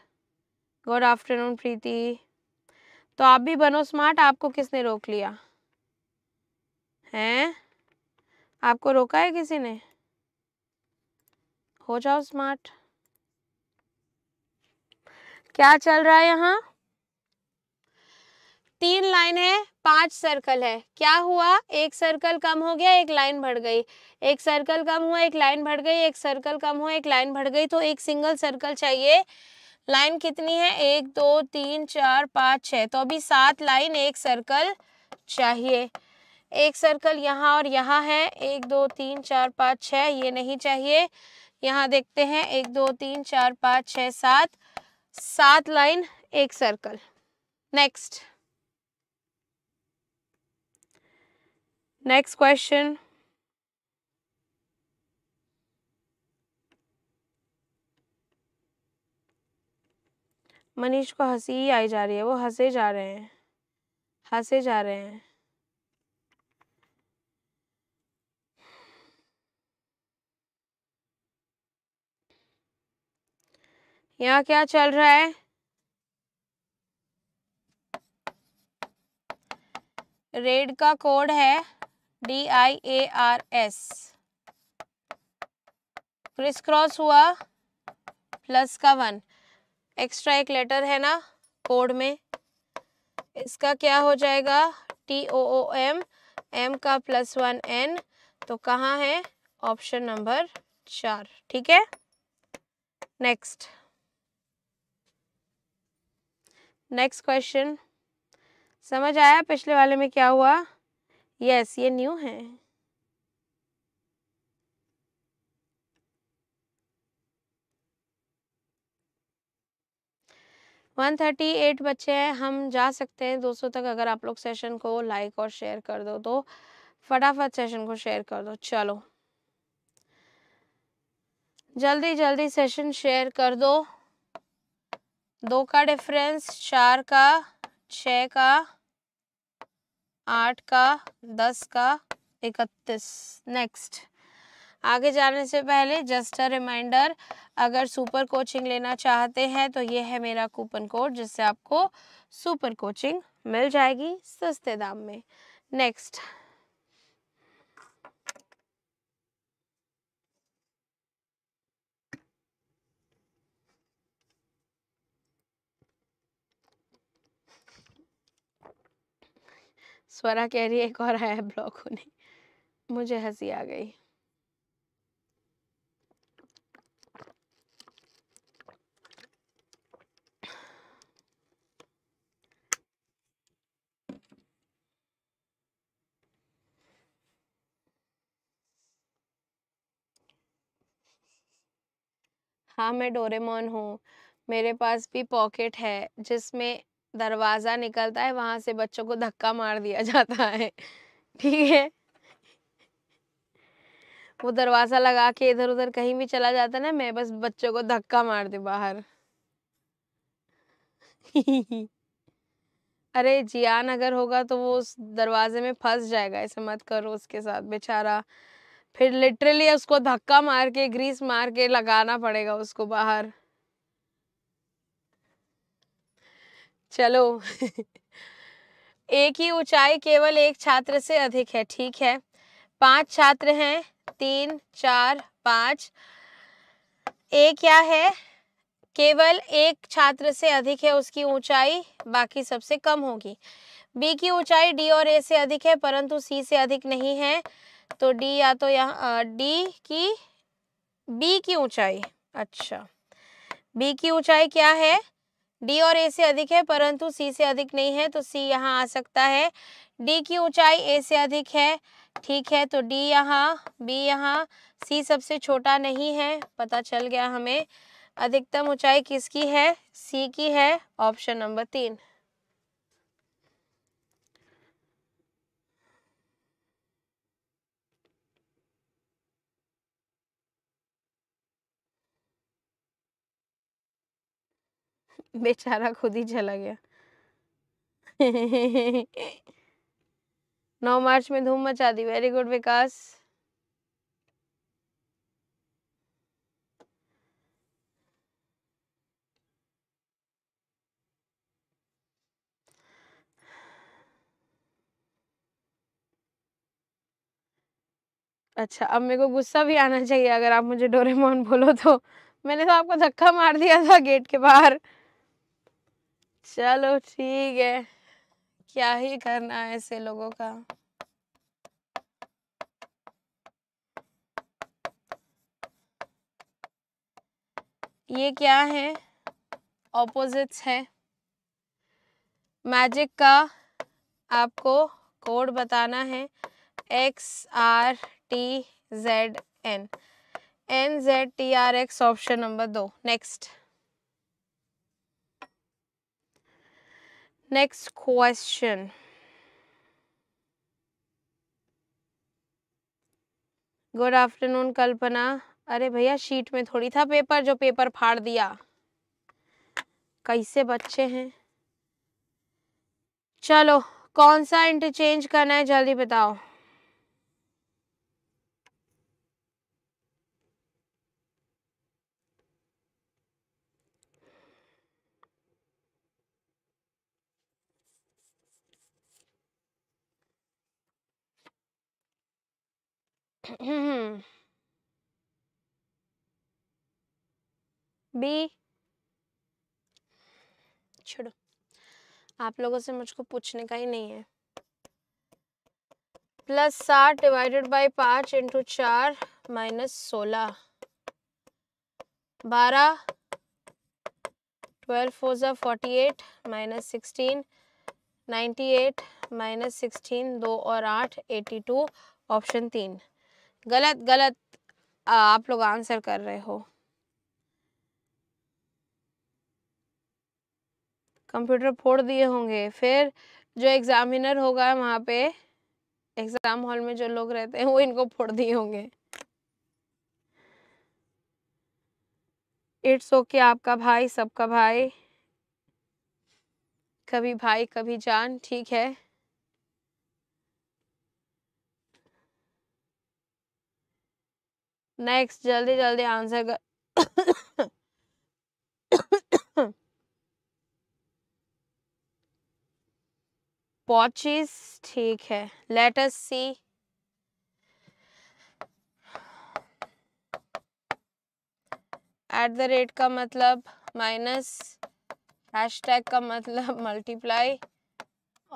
good afternoon Preeti तो आप भी बनो स्मार्ट आपको किसने रोक लिया हैं आपको रोका है किसी ने हो जाओ स्मार्ट क्या चल रहा है यहाँ तीन लाइन है पांच सर्कल है क्या हुआ एक सर्कल कम हो गया एक लाइन बढ़ गई एक सर्कल कम हुआ एक लाइन बढ़ गई एक सर्कल कम हुआ एक लाइन बढ़ गई तो एक सिंगल सर्कल चाहिए लाइन कितनी है एक दो तीन चार पाँच छः तो अभी सात लाइन एक सर्कल चाहिए एक सर्कल यहाँ और यहाँ है एक दो तीन चार पाँच छः ये नहीं चाहिए यहाँ देखते हैं एक दो तीन चार पाँच छः सात सात लाइन एक circle next next question Manish को हंसी ही आई जा रही है वो हंसे जा रहे हैं हंसे जा रहे हैं यहाँ क्या चल रहा है रेड का कोड है D I A R S criss cross हुआ प्लस का वन एक्स्ट्रा एक लेटर है ना कोड में इसका क्या हो जाएगा T O O M M का प्लस वन एन तो कहाँ है ऑप्शन नंबर चार ठीक है नेक्स्ट नेक्स्ट क्वेश्चन समझ आया पिछले वाले में क्या हुआ यस yes, ये न्यू है वन थर्टी एट बच्चे हैं हम जा सकते हैं दो सौ तक अगर आप लोग सेशन को लाइक और शेयर कर दो तो फटाफट सेशन को शेयर कर दो चलो जल्दी जल्दी सेशन शेयर कर दो दो का डिफरेंस चार का छ का आठ का दस का इकतीस नेक्स्ट आगे जाने से पहले जस्ट अ रिमाइंडर अगर सुपर कोचिंग लेना चाहते हैं तो ये है मेरा कूपन कोड जिससे आपको सुपर कोचिंग मिल जाएगी सस्ते दाम में नेक्स्ट स्वरा कह रही है एक और आया ब्लॉक होने मुझे हंसी आ गई हाँ मैं डोरेमोन हूँ मेरे पास भी पॉकेट है जिसमें दरवाज़ा निकलता है वहाँ से बच्चों को धक्का मार दिया जाता है ठीक है वो दरवाज़ा लगा के इधर उधर कहीं भी चला जाता ना मैं बस बच्चों को धक्का मार दे बाहर अरे जियान अगर होगा तो वो उस दरवाजे में फंस जाएगा ऐसे मत करो उसके साथ बेचारा फिर लिटरली उसको धक्का मार के ग्रीस मार के लगाना पड़ेगा उसको बाहर चलो एक ही ऊंचाई केवल एक छात्र से अधिक है ठीक है पांच छात्र हैं तीन चार पाँच ए क्या है केवल एक छात्र से अधिक है उसकी ऊंचाई बाकी सबसे कम होगी बी की ऊंचाई डी और ए से अधिक है परंतु सी से अधिक नहीं है तो डी या तो यहाँ डी की बी की ऊंचाई अच्छा बी की ऊंचाई क्या है डी और ए से अधिक है परंतु सी से अधिक नहीं है तो सी यहाँ आ सकता है डी की ऊंचाई ए से अधिक है ठीक है तो डी यहाँ बी यहाँ सी सबसे छोटा नहीं है पता चल गया हमें अधिकतम ऊंचाई किसकी है सी की है ऑप्शन नंबर तीन बेचारा खुद ही चला गया नौ मार्च में धूम मचा दी वेरी गुड विकास अच्छा अब मेरे को गुस्सा भी आना चाहिए अगर आप मुझे डोरेमोन बोलो तो मैंने तो आपको धक्का मार दिया था गेट के बाहर चलो ठीक है क्या ही करना है ऐसे लोगों का ये क्या है ऑपोजिट्स है मैजिक का आपको कोड बताना है X R T Z N N Z T R X option number दो next Next question. Good afternoon Kalpana अरे भैया शीट में थोड़ी था पेपर जो पेपर फाड़ दिया कैसे बच्चे हैं चलो कौन सा इंटरचेंज करना है जल्दी बताओ बी छोड़ो आप लोगों से मुझको पूछने का ही नहीं है प्लस सात डिवाइडेड बाई पांच इंटू चार माइनस सोलह बारह ट्वेल्व फोर जो forty eight minus sixteen ninety eight minus sixteen दो और आठ एटी टू ऑप्शन तीन गलत गलत आप लोग आंसर कर रहे हो कंप्यूटर फोड़ दिए होंगे फिर जो एग्जामिनर होगा वहां पे एग्जाम हॉल में जो लोग रहते हैं वो इनको फोड़ दिए होंगे इट्स ओके okay, आपका भाई सबका भाई कभी भाई कभी जान ठीक है नेक्स्ट जल्दी जल्दी आंसर कर पॉचिस ठीक है let us see at the rate का मतलब माइनस हैशटैग टैग का मतलब मल्टीप्लाई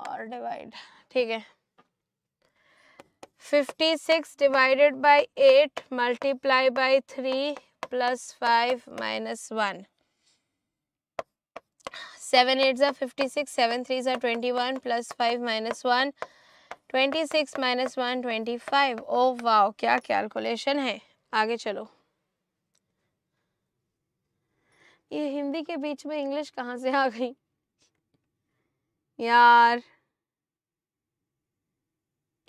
और डिवाइड ठीक है fifty six divided by eight multiply by three plus five minus one seven eight ज़ा फिफ्टी सिक्स सेवन थ्री ज़ा twenty one plus five minus one twenty six minus one twenty five ओ वाओ क्या कैलकुलेशन है आगे चलो ये हिंदी के बीच में इंग्लिश कहाँ से आ गई यार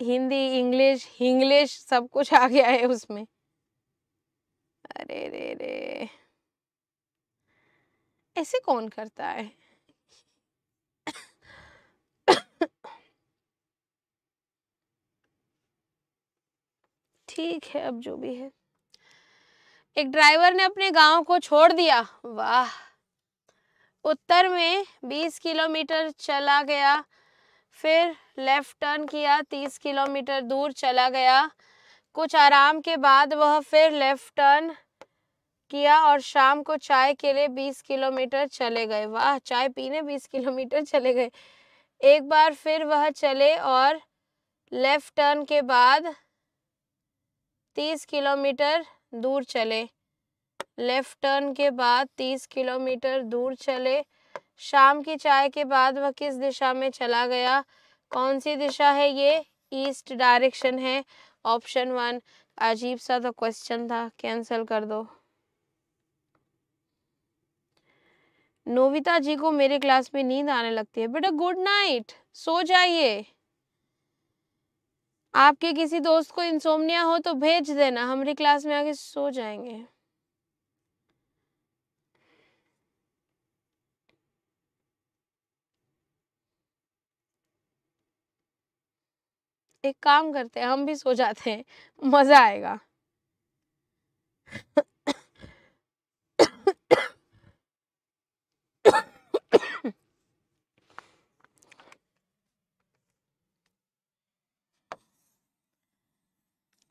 हिंदी इंग्लिश हिंग्लिश सब कुछ आ गया है उसमें अरे रे रे ऐसे कौन करता है ठीक है अब जो भी है एक ड्राइवर ने अपने गांव को छोड़ दिया वाह उत्तर में 20 किलोमीटर चला गया फिर लेफ्ट टर्न किया तीस किलोमीटर दूर चला गया कुछ आराम के बाद वह फिर लेफ्ट टर्न किया और शाम को चाय के लिए बीस किलोमीटर चले गए वाह चाय पीने बीस किलोमीटर चले गए एक बार फिर वह चले और लेफ्ट टर्न के बाद तीस किलोमीटर दूर चले लेफ्ट टर्न के बाद तीस किलोमीटर दूर चले शाम की चाय के बाद वह किस दिशा में चला गया कौन सी दिशा है ये ईस्ट डायरेक्शन है ऑप्शन वन अजीब सा तो क्वेश्चन था कैंसिल कर दो नोविता जी को मेरे क्लास में नींद आने लगती है बेटा गुड नाइट सो जाइए आपके किसी दोस्त को इंसोमनिया हो तो भेज देना हमारी क्लास में आके सो जाएंगे एक काम करते हैं हम भी सो जाते हैं मज़ा आएगा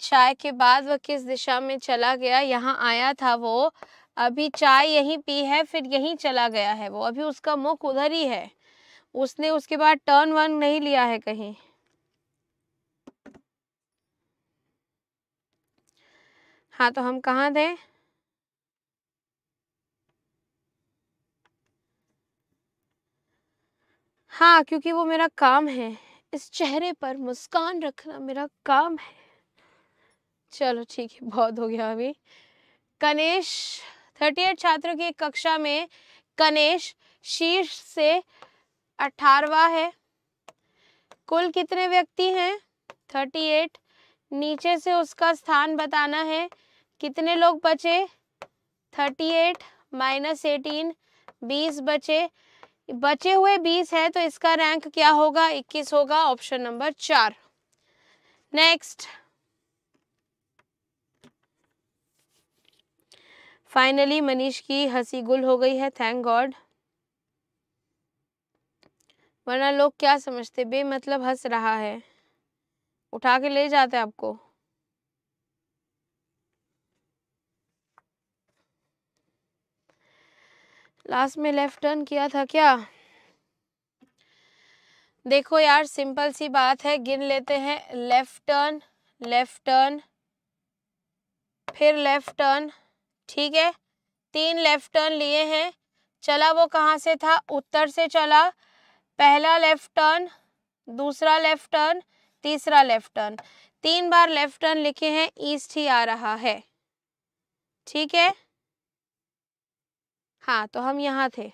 चाय के बाद वह किस दिशा में चला गया यहाँ आया था वो अभी चाय यहीं पी है फिर यहीं चला गया है वो अभी उसका मुख उधर ही है उसने उसके बाद टर्न वर्न नहीं लिया है कहीं हाँ तो हम कहाँ थे हाँ क्योंकि वो मेरा काम है इस चेहरे पर मुस्कान रखना मेरा काम है चलो ठीक है बहुत हो गया अभी कनेश थर्टी एट छात्रों की कक्षा में कनेश शीर्ष से अठारवा है कुल कितने व्यक्ति हैं थर्टी एट नीचे से उसका स्थान बताना है कितने लोग बचे थर्टी एट माइनस एटीन बीस बचे बचे हुए बीस है तो इसका रैंक क्या होगा इक्कीस होगा ऑप्शन नंबर चार नेक्स्ट फाइनली मनीष की हंसी गुल हो गई है थैंक गॉड वरना लोग क्या समझते बे मतलब हंस रहा है उठा के ले जाते हैं आपको लास्ट में लेफ्ट टर्न किया था क्या देखो यार सिंपल सी बात है गिन लेते हैं लेफ्ट टर्न लेफ्ट टर्न फिर लेफ्ट टर्न ठीक है तीन लेफ्ट टर्न लिए हैं चला वो कहाँ से था उत्तर से चला पहला लेफ्ट टर्न दूसरा लेफ्ट टर्न तीसरा लेफ्ट टर्न तीन बार लेफ्ट टर्न लिखे हैं ईस्ट ही आ रहा है ठीक है हाँ तो हम यहाँ थे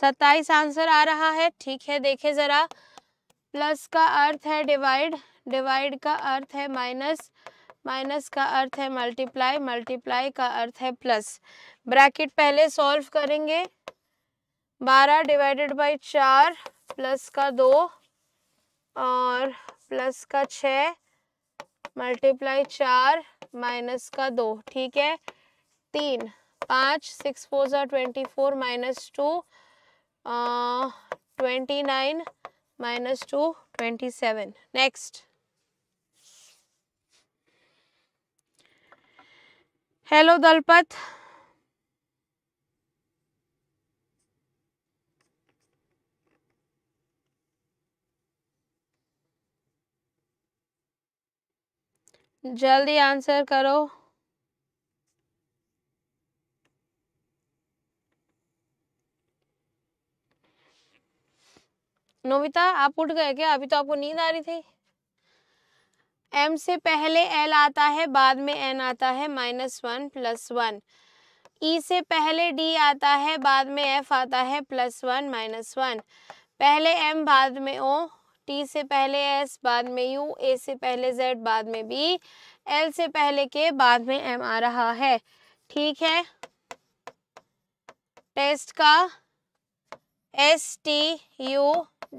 सत्ताईस आंसर आ रहा है ठीक है देखे ज़रा प्लस का अर्थ है डिवाइड डिवाइड का अर्थ है माइनस माइनस का अर्थ है मल्टीप्लाई मल्टीप्लाई का अर्थ है प्लस ब्रैकेट पहले सॉल्व करेंगे बारह डिवाइडेड बाई चार प्लस का दो और प्लस का छः मल्टीप्लाई चार माइनस का दो ठीक है तीन पाँच सिक्स फोर ज़ा twenty four minus two twenty nine minus two twenty seven next hello Dalpat जल्दी आंसर करो नोविता आप उठ गए क्या अभी तो आपको नींद आ रही थी एम से पहले एल आता है बाद में एन आता है minus one plus one E से पहले डी आता है बाद में एफ आता है प्लस वन माइनस वन पहले एम बाद में ओ टी से पहले एस बाद में यू ए से पहले जेड बाद में बी एल से पहले के बाद में एम आ रहा है ठीक है टेस्ट का S T U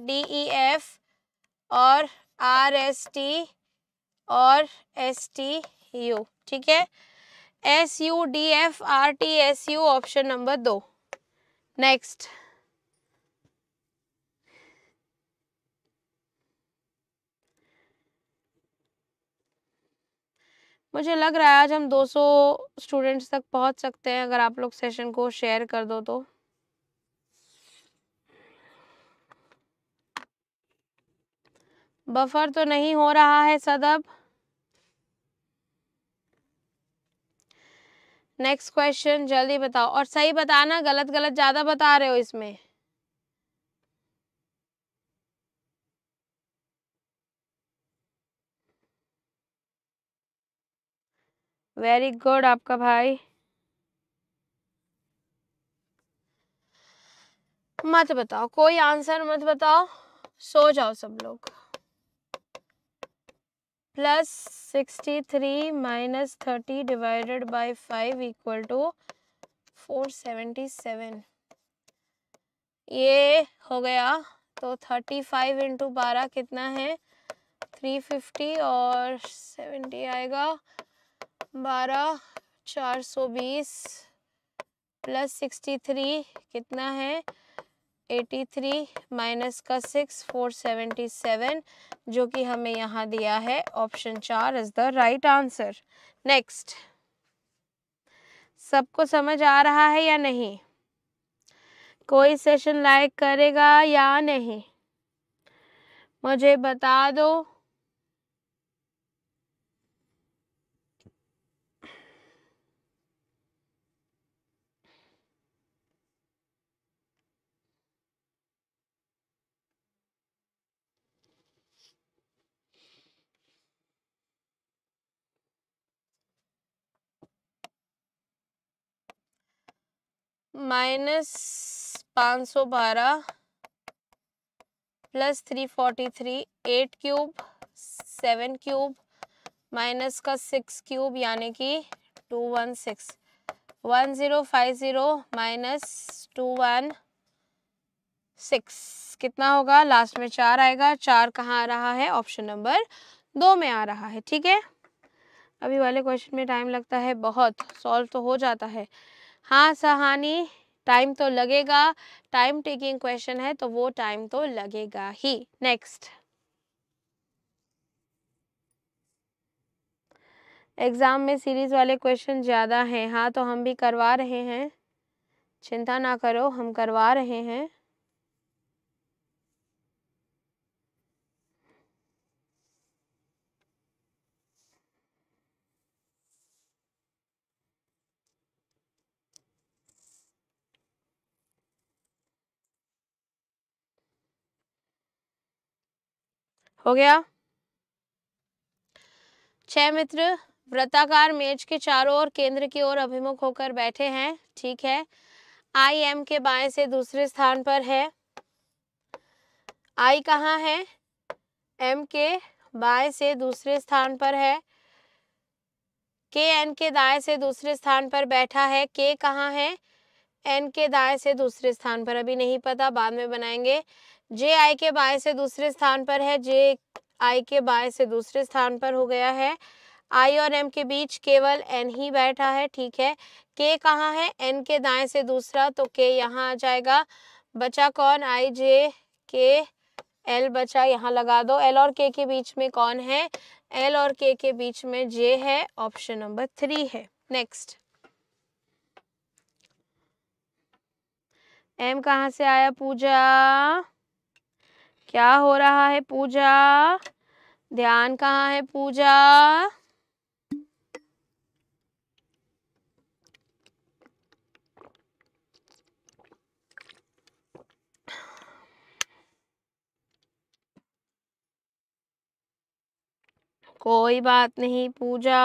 D E F और आर एस टी और एस टी यू ठीक है S U D F R T S U option number दो नेक्स्ट मुझे लग रहा है आज हम 200 स्टूडेंट्स तक पहुंच सकते हैं अगर आप लोग सेशन को शेयर कर दो तो बफर तो नहीं हो रहा है सदब नेक्स्ट क्वेश्चन जल्दी बताओ और सही बताना गलत गलत ज़्यादा बता रहे हो इसमें वेरी गुड आपका भाई मत बताओ कोई आंसर मत बताओ सो जाओ सब लोग plus sixty three minus thirty divided by five equal to four seventy seven ये हो गया तो थर्टी फाइव इंटू बारह कितना है थ्री फिफ्टी और सेवेंटी आएगा बारह चार सौ बीस प्लस सिक्सटी थ्री कितना है एटी थ्री माइनस का सिक्स फोर सेवेंटी सेवन जो कि हमें यहाँ दिया है ऑप्शन चार is the right answer next सबको समझ आ रहा है या नहीं कोई सेशन लाइक करेगा या नहीं मुझे बता दो माइनस पाँच सौ बारह plus three forty three eight cube seven cube minus का सिक्स क्यूब यानी कि two one six one zero five zero minus two one six कितना होगा लास्ट में चार आएगा चार कहाँ आ रहा है ऑप्शन नंबर दो में आ रहा है ठीक है अभी वाले क्वेश्चन में टाइम लगता है बहुत सॉल्व तो हो जाता है हाँ सहानी टाइम तो लगेगा टाइम टेकिंग क्वेश्चन है तो वो टाइम तो लगेगा ही नेक्स्ट एग्ज़ाम में सीरीज़ वाले क्वेश्चन ज़्यादा हैं हाँ तो हम भी करवा रहे हैं चिंता ना करो हम करवा रहे हैं हो गया छह मित्र व्रताकार मेज के चारों ओर केंद्र की ओर अभिमुख होकर बैठे हैं ठीक है आई एम के बाएं से दूसरे स्थान पर है आई कहाँ है एम के बाएं से दूसरे स्थान पर है के एन के दाएं से दूसरे स्थान पर बैठा है के कहाँ है एन के दाएं से दूसरे स्थान पर अभी नहीं पता बाद में बनाएंगे जे आई के बाय से दूसरे स्थान पर है जे आई के बाय से दूसरे स्थान पर हो गया है आई और एम के बीच केवल एन ही बैठा है ठीक है के कहाँ है एन के दाएं से दूसरा तो के यहाँ आ जाएगा बचा कौन आई जे के एल बचा यहाँ लगा दो एल और के के बीच में कौन है एल और के के बीच में जे है ऑप्शन नंबर थ्री है नेक्स्ट एम कहाँ से आया पूजा क्या हो रहा है पूजा ध्यान कहाँ है पूजा कोई बात नहीं पूजा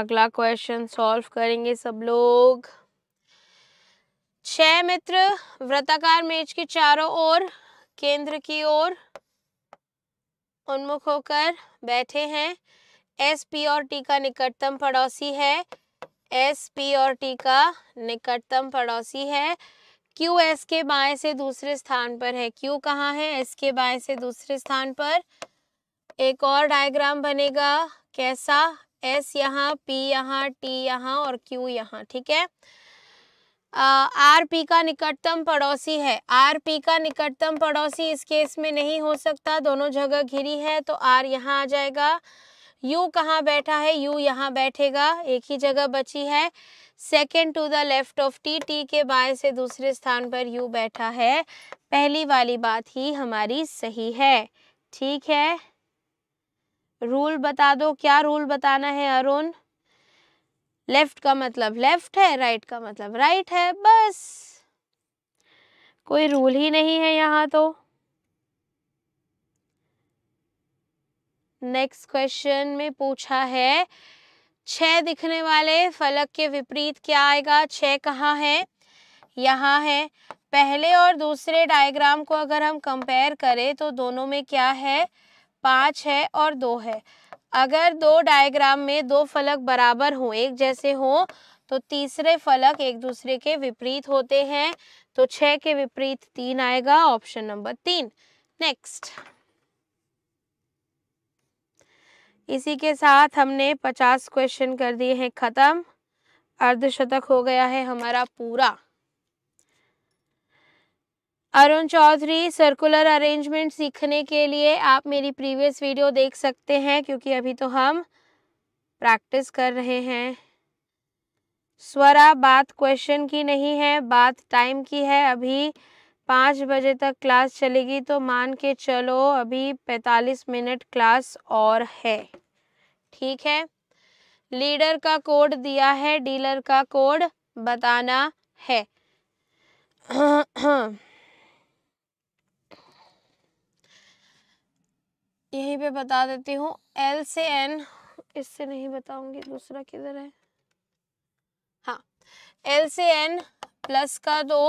अगला क्वेश्चन सॉल्व करेंगे सब लोग छह मित्र व्रताकार मेज के चारों ओर केंद्र की ओर उन्मुख होकर बैठे हैं एस पी और टी का निकटतम पड़ोसी है एस पी और टी का निकटतम पड़ोसी है क्यू एस के बाएं से दूसरे स्थान पर है क्यू कहाँ है एस के बाएं से दूसरे स्थान पर एक और डायग्राम बनेगा कैसा एस यहाँ पी यहाँ टी यहाँ और क्यू यहाँ ठीक है आर पी का निकटतम पड़ोसी है आर पी का निकटतम पड़ोसी इस केस में नहीं हो सकता दोनों जगह घिरी है तो आर यहाँ आ जाएगा यू कहाँ बैठा है यू यहाँ बैठेगा एक ही जगह बची है second to the left of T T के बाएं से दूसरे स्थान पर यू बैठा है पहली वाली बात ही हमारी सही है ठीक है रूल बता दो क्या रूल बताना है अरुण लेफ्ट का मतलब लेफ्ट है राइट का मतलब राइट है बस कोई रूल ही नहीं है यहाँ तो नेक्स्ट क्वेश्चन में पूछा है छह दिखने वाले फलक के विपरीत क्या आएगा छह कहाँ है यहाँ है पहले और दूसरे डायग्राम को अगर हम कंपेयर करें तो दोनों में क्या है पाँच है और दो है अगर दो डायग्राम में दो फलक बराबर हो एक जैसे हो तो तीसरे फलक एक दूसरे के विपरीत होते हैं तो छह के विपरीत तीन आएगा ऑप्शन नंबर तीन नेक्स्ट इसी के साथ हमने पचास क्वेश्चन कर दिए हैं ख़त्म अर्धशतक हो गया है हमारा पूरा अरुण चौधरी सर्कुलर अरेंजमेंट सीखने के लिए आप मेरी प्रीवियस वीडियो देख सकते हैं क्योंकि अभी तो हम प्रैक्टिस कर रहे हैं स्वरा बात क्वेश्चन की नहीं है बात टाइम की है अभी पाँच बजे तक क्लास चलेगी तो मान के चलो अभी पैंतालीस मिनट क्लास और है ठीक है लीडर का कोड दिया है डीलर का कोड बताना है हाँ, हाँ। यहीं पे बता देती हूँ एल से एन इससे नहीं बताऊंगी दूसरा किधर है हाँ एल से एन प्लस का दो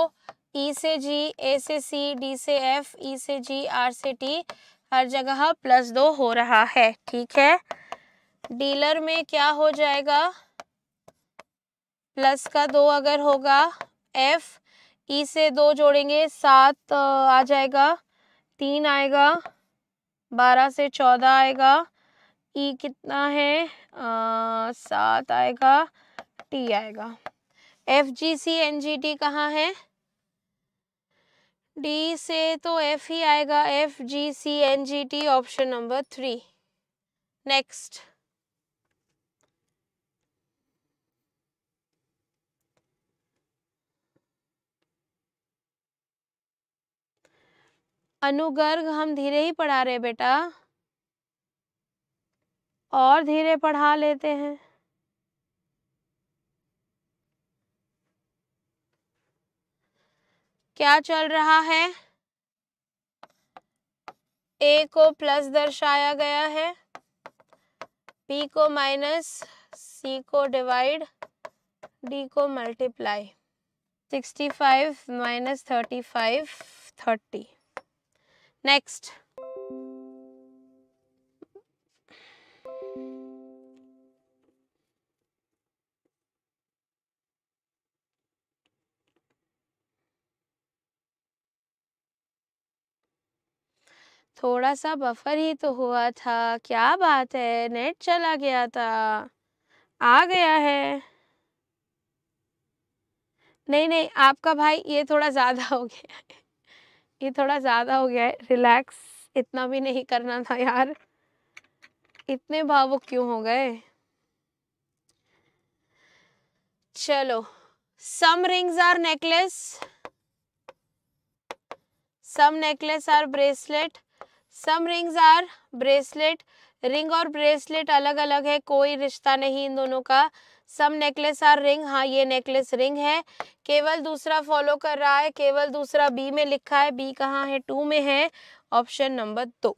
ई e से जी ए से सी डी से एफ ई e से जी आर से टी हर जगह प्लस दो हो रहा है ठीक है डीलर में क्या हो जाएगा प्लस का दो अगर होगा एफ ई e से दो जोड़ेंगे सात आ जाएगा तीन आएगा बारह से चौदह आएगा ई e कितना है सात आएगा टी आएगा F G C N G T कहाँ है डी से तो एफ ही आएगा F G C N G T option number three next Anugarg हम धीरे ही पढ़ा रहे बेटा और धीरे पढ़ा लेते हैं क्या चल रहा है ए को प्लस दर्शाया गया है बी को माइनस सी को डिवाइड डी को multiply 65 minus five thirty next थोड़ा सा बफर ही तो हुआ था क्या बात है नेट चला गया था आ गया है नहीं नहीं आपका भाई ये थोड़ा ज़्यादा हो गया है ये थोड़ा ज़्यादा हो गया है रिलैक्स इतना भी नहीं करना था यार इतने भावुक क्यों हो गए चलो some rings are necklace some necklace are bracelet some rings are bracelet ring और ब्रेसलेट अलग अलग है कोई रिश्ता नहीं इन दोनों का सम नेकलेस आर रिंग हाँ ये नेकलेस रिंग है केवल दूसरा फॉलो कर रहा है केवल दूसरा बी में लिखा है बी कहाँ है टू में है ऑप्शन नंबर दो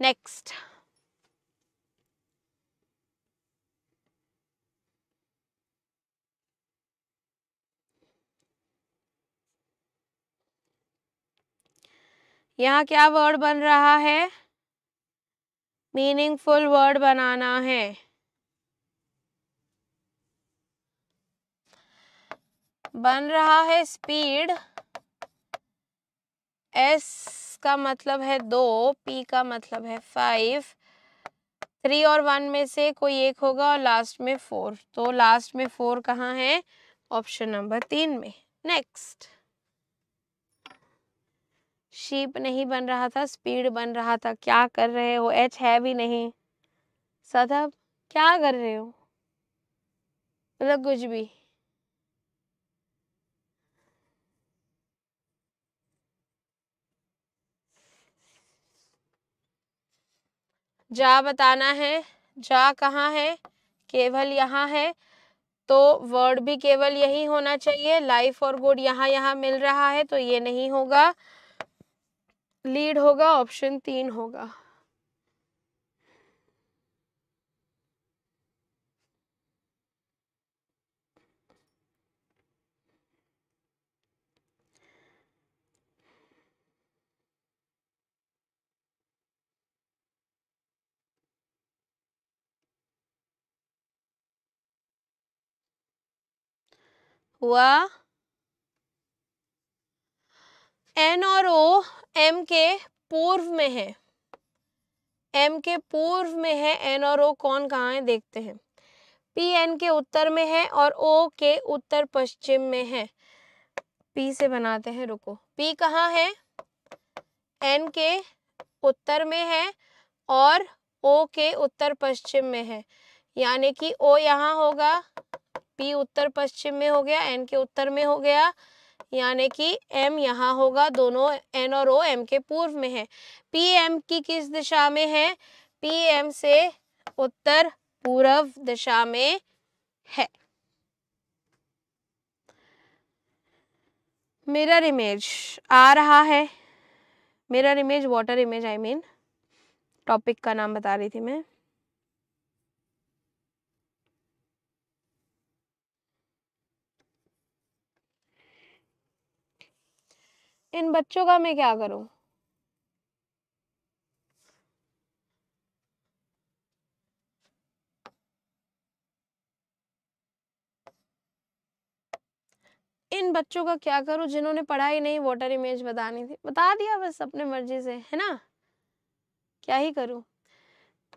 नेक्स्ट यहाँ क्या वर्ड बन रहा है मीनिंगफुल वर्ड बनाना है बन रहा है स्पीड एस का मतलब है दो पी का मतलब है फाइव थ्री और वन में से कोई एक होगा और लास्ट में फोर तो लास्ट में फोर कहाँ है ऑप्शन नंबर तीन में नेक्स्ट शीप नहीं बन रहा था स्पीड बन रहा था क्या कर रहे हो एच है भी नहीं सदब क्या कर रहे हो मतलब कुछ भी जा बताना है जा कहाँ है केवल यहाँ है तो वर्ड भी केवल यही होना चाहिए लाइफ और गुड यहाँ यहाँ मिल रहा है तो ये नहीं होगा लीड होगा ऑप्शन तीन होगा हुआ एन और ओ एम के पूर्व में है एम के पूर्व में है एन और ओ कौन कहाँ है देखते हैं पी एन के उत्तर में है और ओ के उत्तर पश्चिम में है पी से बनाते हैं रुको पी कहाँ है एन के उत्तर में है और ओ के उत्तर पश्चिम में है यानी कि ओ यहाँ होगा पी उत्तर पश्चिम में हो गया एन के उत्तर में हो गया यानी कि एम यहाँ होगा दोनों एन और ओ एम के पूर्व में है पी एम की किस दिशा में है पी एम से उत्तर पूर्व दिशा में है मिरर इमेज आ रहा है mirror image water image I mean topic का नाम बता रही थी मैं इन बच्चों का मैं क्या करूं इन बच्चों का क्या करूं जिन्होंने पढ़ाई नहीं वाटर इमेज बतानी थी बता दिया बस अपने मर्जी से है ना क्या ही करूं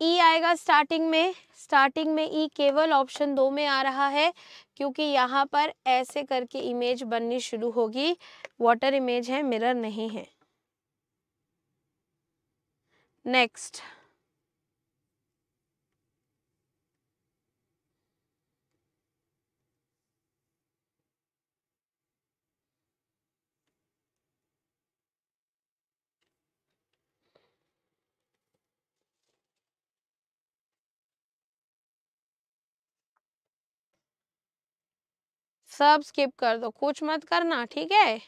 ई e आएगा स्टार्टिंग में स्टार्टिंग में ई e केवल ऑप्शन दो में आ रहा है क्योंकि यहाँ पर ऐसे करके इमेज बननी शुरू होगी वाटर इमेज है मिरर नहीं है नेक्स्ट सब स्किप कर दो कुछ मत करना ठीक है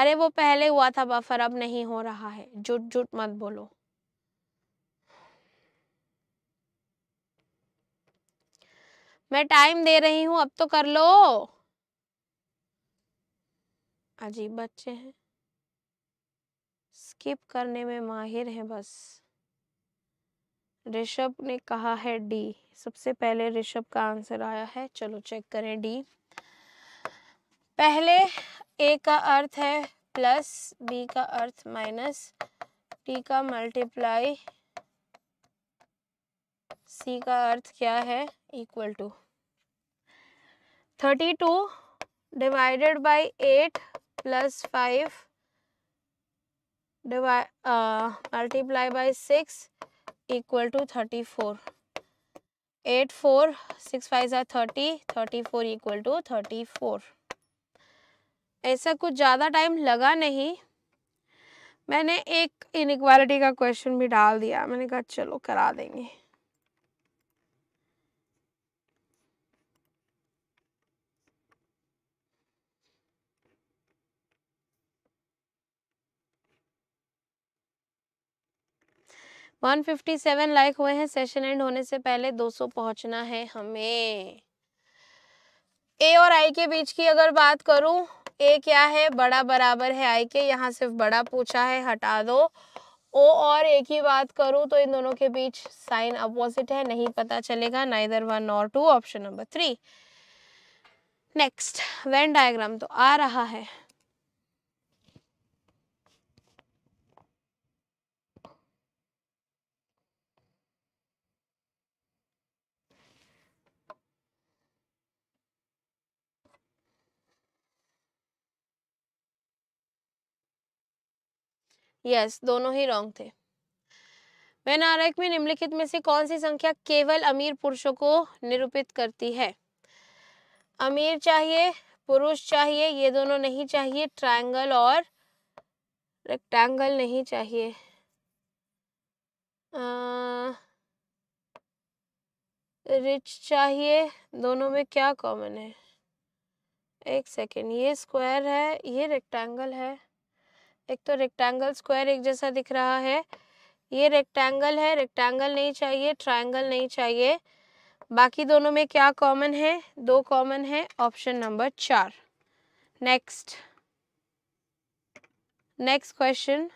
अरे वो पहले हुआ था बफर अब नहीं हो रहा है झूठ झूठ मत बोलो मैं टाइम दे रही हूं अब तो कर लो अजीब बच्चे हैं स्किप करने में माहिर हैं बस ऋषभ ने कहा है डी सबसे पहले ऋषभ का आंसर आया है चलो चेक करें डी पहले ए का अर्थ है प्लस बी का अर्थ माइनस टी का मल्टीप्लाई सी का अर्थ क्या है equal to thirty two divided by eight plus five divide multiply by six equal to thirty four eight four six five जै thirty thirty four equal to thirty four ऐसा कुछ ज़्यादा टाइम लगा नहीं मैंने एक इनक्वालिटी का क्वेश्चन भी डाल दिया मैंने कहा चलो करा देंगे 157 लाइक हुए हैं सेशन एंड होने से पहले 200 पहुंचना है हमें ए और आई के बीच की अगर बात करूं ए क्या है बड़ा बराबर है आई के यहाँ सिर्फ बड़ा पूछा है हटा दो ओ और ए की बात करूं तो इन दोनों के बीच साइन अपोजिट है नहीं पता चलेगा नाइदर वन और two option number three next Venn diagram तो आ रहा है यस दोनों ही रॉन्ग थे वैनारक में निम्नलिखित में से कौन सी संख्या केवल अमीर पुरुषों को निरूपित करती है अमीर चाहिए पुरुष चाहिए ये दोनों नहीं चाहिए ट्रायंगल और रेक्टेंगल नहीं चाहिए रिच चाहिए दोनों में क्या कॉमन है एक सेकेंड ये स्क्वायर है ये रेक्टेंगल है एक तो रेक्टेंगल स्क्वायर एक जैसा दिख रहा है ये रेक्टेंगल है रेक्टेंगल नहीं चाहिए ट्रायंगल नहीं चाहिए बाकी दोनों में क्या कॉमन है दो कॉमन है ऑप्शन नंबर चार नेक्स्ट नेक्स्ट क्वेश्चन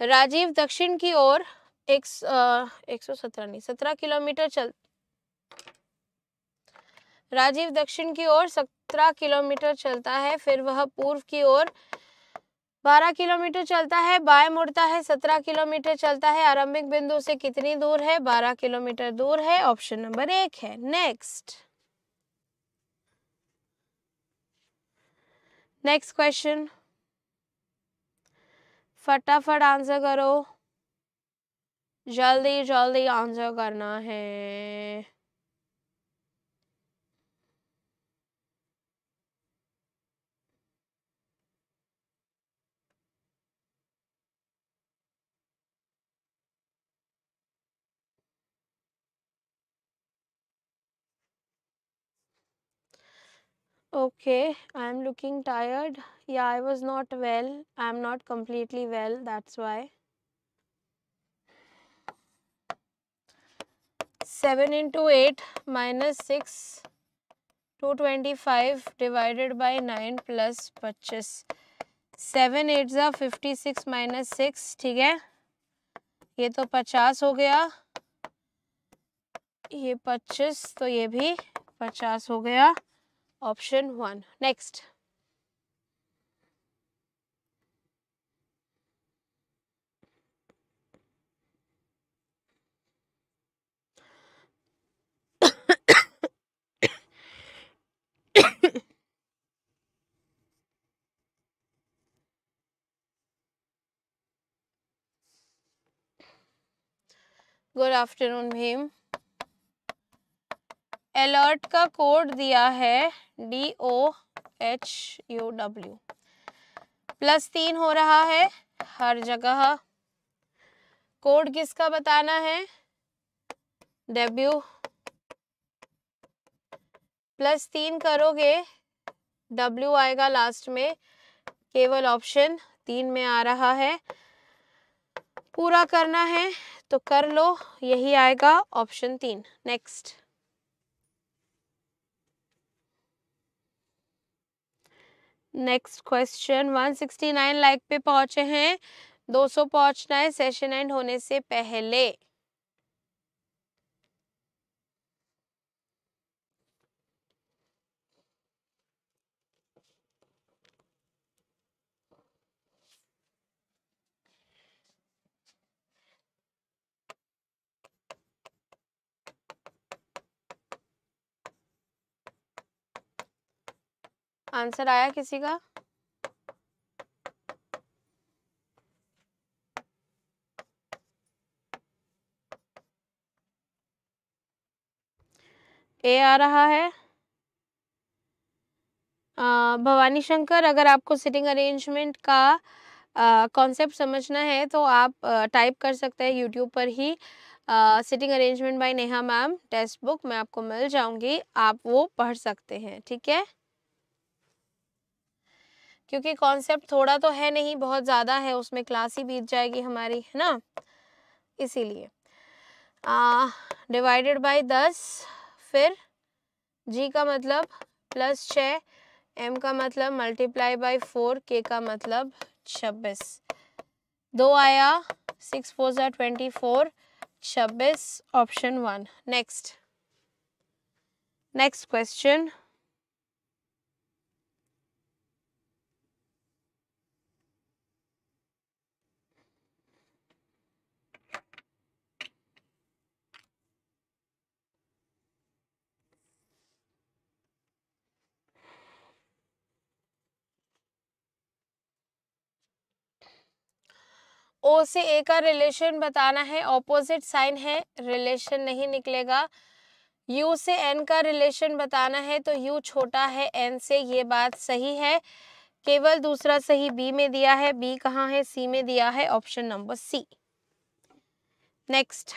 राजीव दक्षिण की ओर एक सौ सत्रह नहीं सत्रह किलोमीटर चल राजीव दक्षिण की ओर सत्रह किलोमीटर चलता है फिर वह पूर्व की ओर बारह किलोमीटर चलता है बाएं मुड़ता है सत्रह किलोमीटर चलता है आरंभिक बिंदु से कितनी दूर है बारह किलोमीटर दूर है ऑप्शन नंबर एक है नेक्स्ट नेक्स्ट क्वेश्चन फटाफट आंसर करो जल्दी जल्दी आंसर करना है okay I am looking tired या I was not well I am not completely well that's why seven into eight minus six two twenty five divided by nine plus पच्चीस सेवन एट ज़ा फिफ्टी सिक्स माइनस सिक्स ठीक है ये तो पचास हो गया ये पच्चीस तो ये भी पचास हो गया option 1. Next. Good afternoon, Bhim. Alert का कोड दिया है D O H U W plus तीन हो रहा है हर जगह कोड किसका बताना है डब्ल्यू प्लस तीन करोगे डब्ल्यू आएगा लास्ट में केवल ऑप्शन तीन में आ रहा है पूरा करना है तो कर लो यही आएगा ऑप्शन तीन नेक्स्ट नेक्स्ट क्वेश्चन 169 लाइक पे पहुंचे हैं 200 पहुंचना है सेशन एंड होने से पहले आंसर आया किसी का ए आ रहा है भवानी शंकर अगर आपको सिटिंग अरेंजमेंट का कॉन्सेप्ट समझना है तो आप टाइप कर सकते हैं यूट्यूब पर ही sitting arrangement by Neha ma'am text book मैं आपको मिल जाऊंगी आप वो पढ़ सकते हैं ठीक है क्योंकि कॉन्सेप्ट थोड़ा तो है नहीं बहुत ज़्यादा है उसमें क्लास ही बीत जाएगी हमारी है ना इसीलिए डिवाइडेड बाय दस फिर जी का मतलब प्लस छ एम का मतलब मल्टीप्लाई बाय फोर के का मतलब छब्बीस दो आया सिक्स फोर ज़ा ट्वेंटी फोर छब्बीस option one next next question O से ए का रिलेशन बताना है ऑपोजिट साइन है रिलेशन नहीं निकलेगा यू से एन का रिलेशन बताना है तो यू छोटा है एन से ये बात सही है केवल दूसरा सही बी में दिया है बी कहाँ है सी में दिया है ऑप्शन नंबर सी नेक्स्ट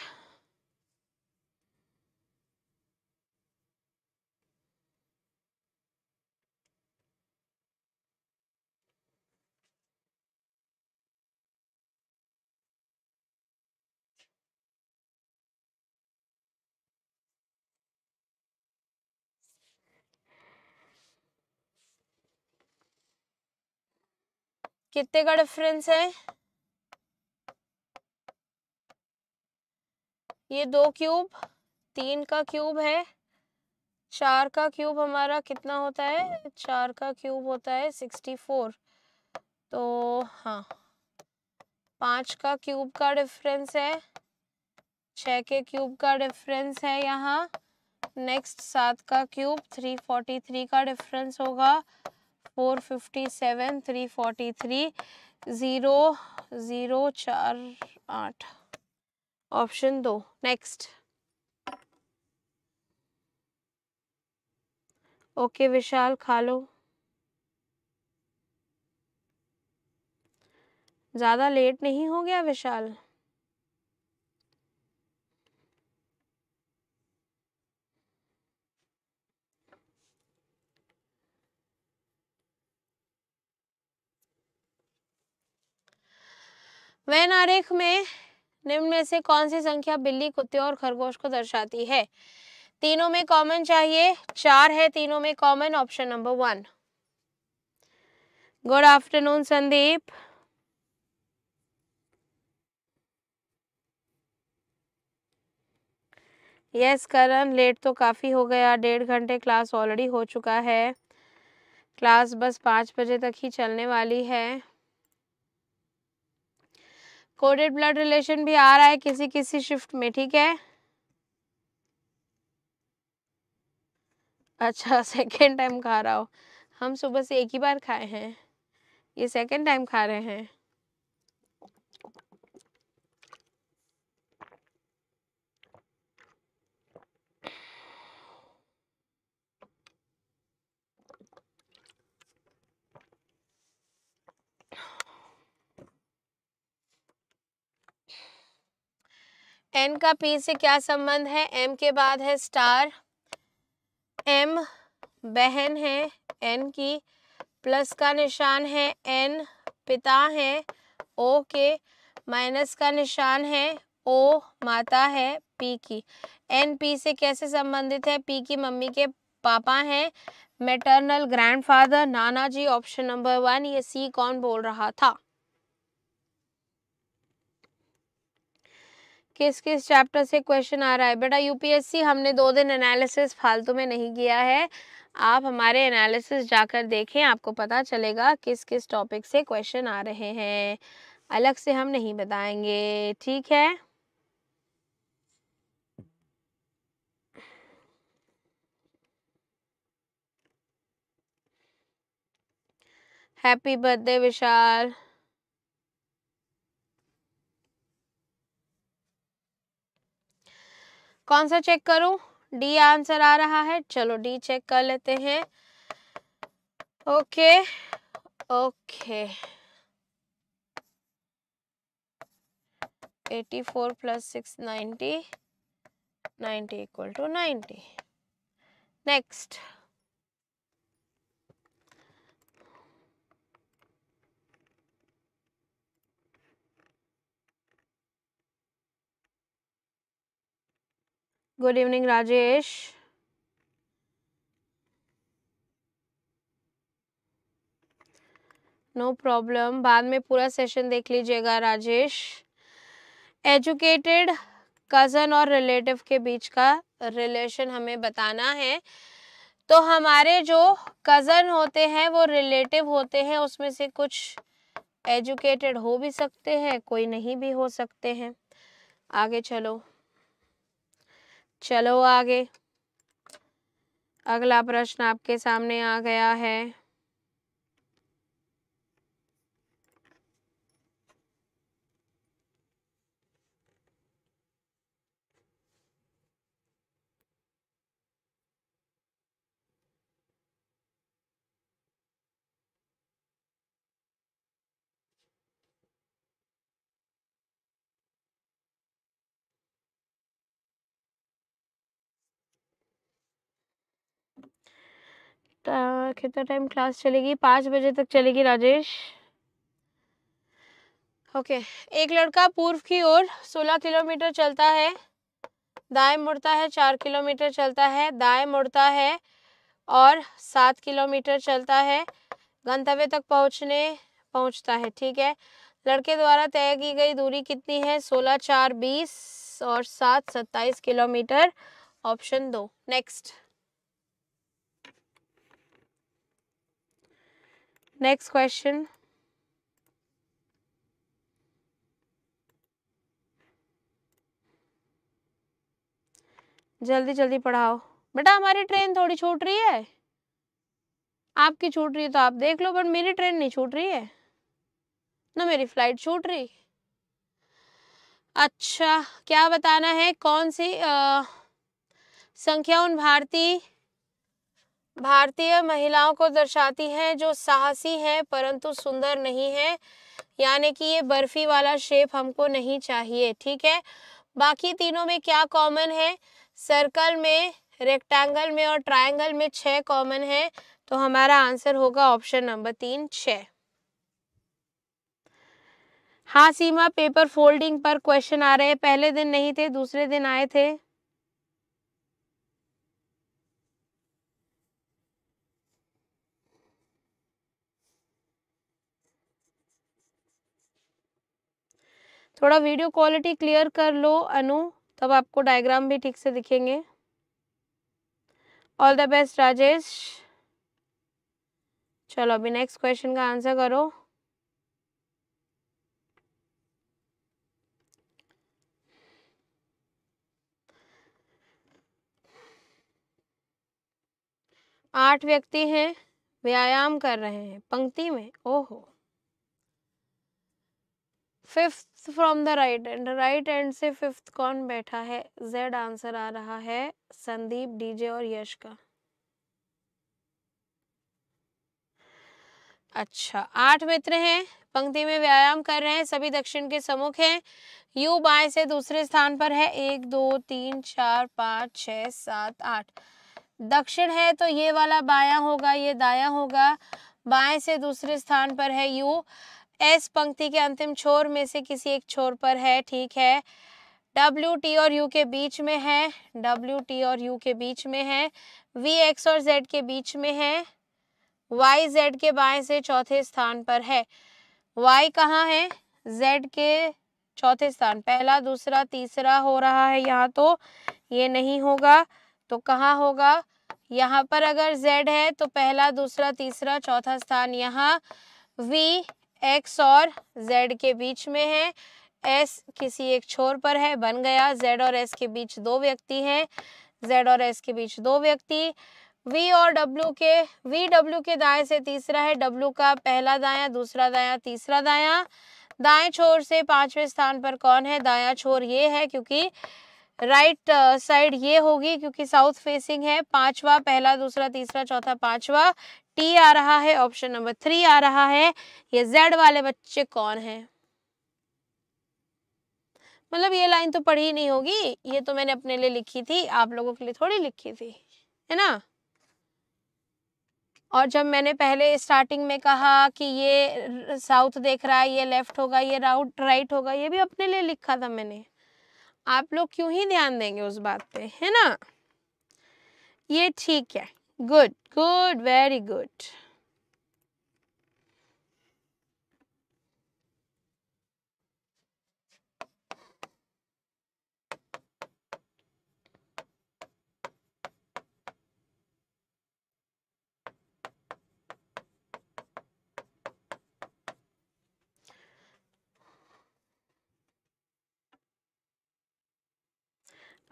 कितने का डिफरेंस है ये दो क्यूब तीन का क्यूब है चार का क्यूब हमारा कितना होता है चार का क्यूब होता है सिक्सटी फोर तो हाँ पाँच का क्यूब का डिफरेंस है छः के क्यूब का डिफरेंस है यहाँ नेक्स्ट सात का क्यूब थ्री फोर्टी थ्री का डिफरेंस होगा four fifty seven three forty three zero zero चार आठ ऑप्शन दो नेक्स्ट ओके विशाल खा लो ज़्यादा लेट नहीं हो गया विशाल वैन आरेख में निम्न में से कौन सी संख्या बिल्ली कुत्ते और खरगोश को दर्शाती है तीनों में कॉमन चाहिए चार है तीनों में common option number one good afternoon Sandeep yes Karan late तो काफ़ी हो गया डेढ़ घंटे क्लास ऑलरेडी हो चुका है क्लास बस पाँच बजे तक ही चलने वाली है कोडेड ब्लड रिलेशन भी आ रहा है किसी किसी शिफ्ट में ठीक है अच्छा सेकेंड टाइम खा रहा हो हम सुबह से एक ही बार खाए हैं ये सेकेंड टाइम खा रहे हैं एन का पी से क्या संबंध है एम के बाद है स्टार एम बहन है एन की प्लस का निशान है एन पिता है ओ के माइनस का निशान है ओ माता है पी की एन पी से कैसे संबंधित है पी की मम्मी के पापा हैं मेटर्नल ग्रैंडफादर नाना जी ऑप्शन नंबर वन ये सी कौन बोल रहा था किस किस चैप्टर से क्वेश्चन आ रहा है बेटा यूपीएससी हमने दो दिन एनालिसिस फालतू में नहीं किया है आप हमारे एनालिसिस जाकर देखें आपको पता चलेगा किस किस टॉपिक से क्वेश्चन आ रहे हैं अलग से हम नहीं बताएंगे ठीक है हैप्पी बर्थडे विशाल कौन सा चेक करूं डी आंसर आ रहा है चलो डी चेक कर लेते हैं okay okay 84 plus 6 90 90 equal to 90 next good evening Rajesh no problem बाद में पूरा सेशन देख लीजिएगा राजेश एजुकेटेड कज़न और रिलेटिव के बीच का रिलेशन हमें बताना है तो हमारे जो कज़न होते हैं वो रिलेटिव होते हैं उसमें से कुछ एजुकेटेड हो भी सकते हैं कोई नहीं भी हो सकते हैं आगे चलो चलो आगे अगला प्रश्न आपके सामने आ गया है कितना टाइम क्लास चलेगी पाँच बजे तक चलेगी राजेश ओके एक लड़का पूर्व की ओर सोलह किलोमीटर चलता है दाएं मुड़ता है चार किलोमीटर चलता है दाएं मुड़ता है और सात किलोमीटर चलता है गंतव्य तक पहुंचने पहुंचता है ठीक है लड़के द्वारा तय की गई दूरी कितनी है सोलह चार बीस और सात सत्ताईस किलोमीटर ऑप्शन दो नेक्स्ट नेक्स्ट क्वेश्चन जल्दी जल्दी पढ़ाओ बेटा हमारी ट्रेन थोड़ी छूट रही है आपकी छूट रही है तो आप देख लो बट मेरी ट्रेन नहीं छूट रही है ना मेरी फ्लाइट छूट रही अच्छा क्या बताना है कौन सी संख्या उन भारतीय भारतीय महिलाओं को दर्शाती हैं जो साहसी हैं परंतु सुंदर नहीं है यानी कि ये बर्फी वाला शेप हमको नहीं चाहिए ठीक है बाकी तीनों में क्या कॉमन है सर्कल में रेक्टेंगल में और ट्रायंगल में छः कॉमन है तो हमारा आंसर होगा ऑप्शन नंबर तीन छ हाँ सीमा पेपर फोल्डिंग पर क्वेश्चन आ रहे हैं पहले दिन नहीं थे दूसरे दिन आए थे थोड़ा वीडियो क्वालिटी क्लियर कर लो अनु तब आपको डायग्राम भी ठीक से दिखेंगे ऑल द बेस्ट राजेश चलो अभी नेक्स्ट क्वेश्चन का आंसर करो आठ व्यक्ति हैं व्यायाम कर रहे हैं पंक्ति में ओहो fifth from the right end right end से फिफ्थ कौन बैठा है जेड आंसर आ रहा है संदीप डीजे और यश का अच्छा आठ मित्र हैं पंक्ति में व्यायाम कर रहे हैं सभी दक्षिण के सम्मुख हैं यू बाएं से दूसरे स्थान पर है एक दो तीन चार पाँच छ सात आठ दक्षिण है तो ये वाला बाया होगा ये दाया होगा बाएं से दूसरे स्थान पर है यू एस पंक्ति के अंतिम छोर में से किसी एक छोर पर है ठीक है डब्ल्यू टी और यू के बीच में है डब्ल्यू टी और यू के बीच में है वी एक्स और जेड के बीच में है वाई जेड के बाएं से चौथे स्थान पर है वाई कहाँ है जेड के चौथे स्थान पहला दूसरा तीसरा हो रहा है यहाँ तो ये नहीं होगा तो कहाँ होगा यहाँ पर अगर z है तो पहला दूसरा तीसरा चौथा स्थान यहाँ v एक्स और जेड के बीच में है एस किसी एक छोर पर है बन गया जेड और एस के बीच दो व्यक्ति हैं जेड और एस के बीच दो व्यक्ति वी और डब्ल्यू के वी डब्ल्यू के दाएं से तीसरा है डब्ल्यू का पहला दाया दूसरा दाया तीसरा दाया दाएं छोर से पांचवें स्थान पर कौन है दाया छोर ये है क्योंकि राइट साइड ये होगी क्योंकि साउथ फेसिंग है पांचवा पहला दूसरा तीसरा चौथा पांचवा टी आ रहा है ऑप्शन नंबर थ्री आ रहा है ये जेड वाले बच्चे कौन है मतलब ये लाइन तो पढ़ी नहीं होगी ये तो मैंने अपने लिए लिखी थी आप लोगों के लिए थोड़ी लिखी थी है ना और जब मैंने पहले स्टार्टिंग में कहा कि ये साउथ देख रहा है ये लेफ्ट होगा ये राउट राइट होगा ये भी अपने लिए लिखा था मैंने आप लोग क्यों ही ध्यान देंगे उस बात पे है ना ये ठीक है Good, good, very good.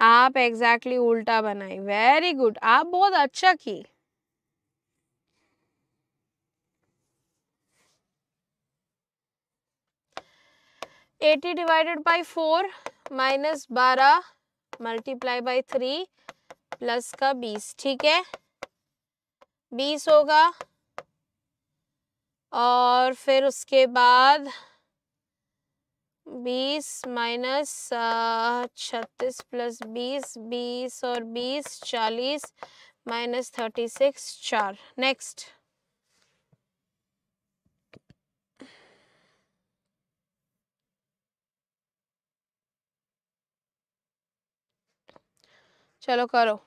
आप एग्जैक्टली exactly उल्टा बनाई वेरी गुड आप बहुत अच्छा की eighty divided by four minus बारह मल्टीप्लाई बाई थ्री प्लस का बीस ठीक है बीस होगा और फिर उसके बाद बीस माइनस छत्तीस प्लस बीस बीस और बीस चालीस माइनस थर्टी सिक्स चार नेक्स्ट चलो करो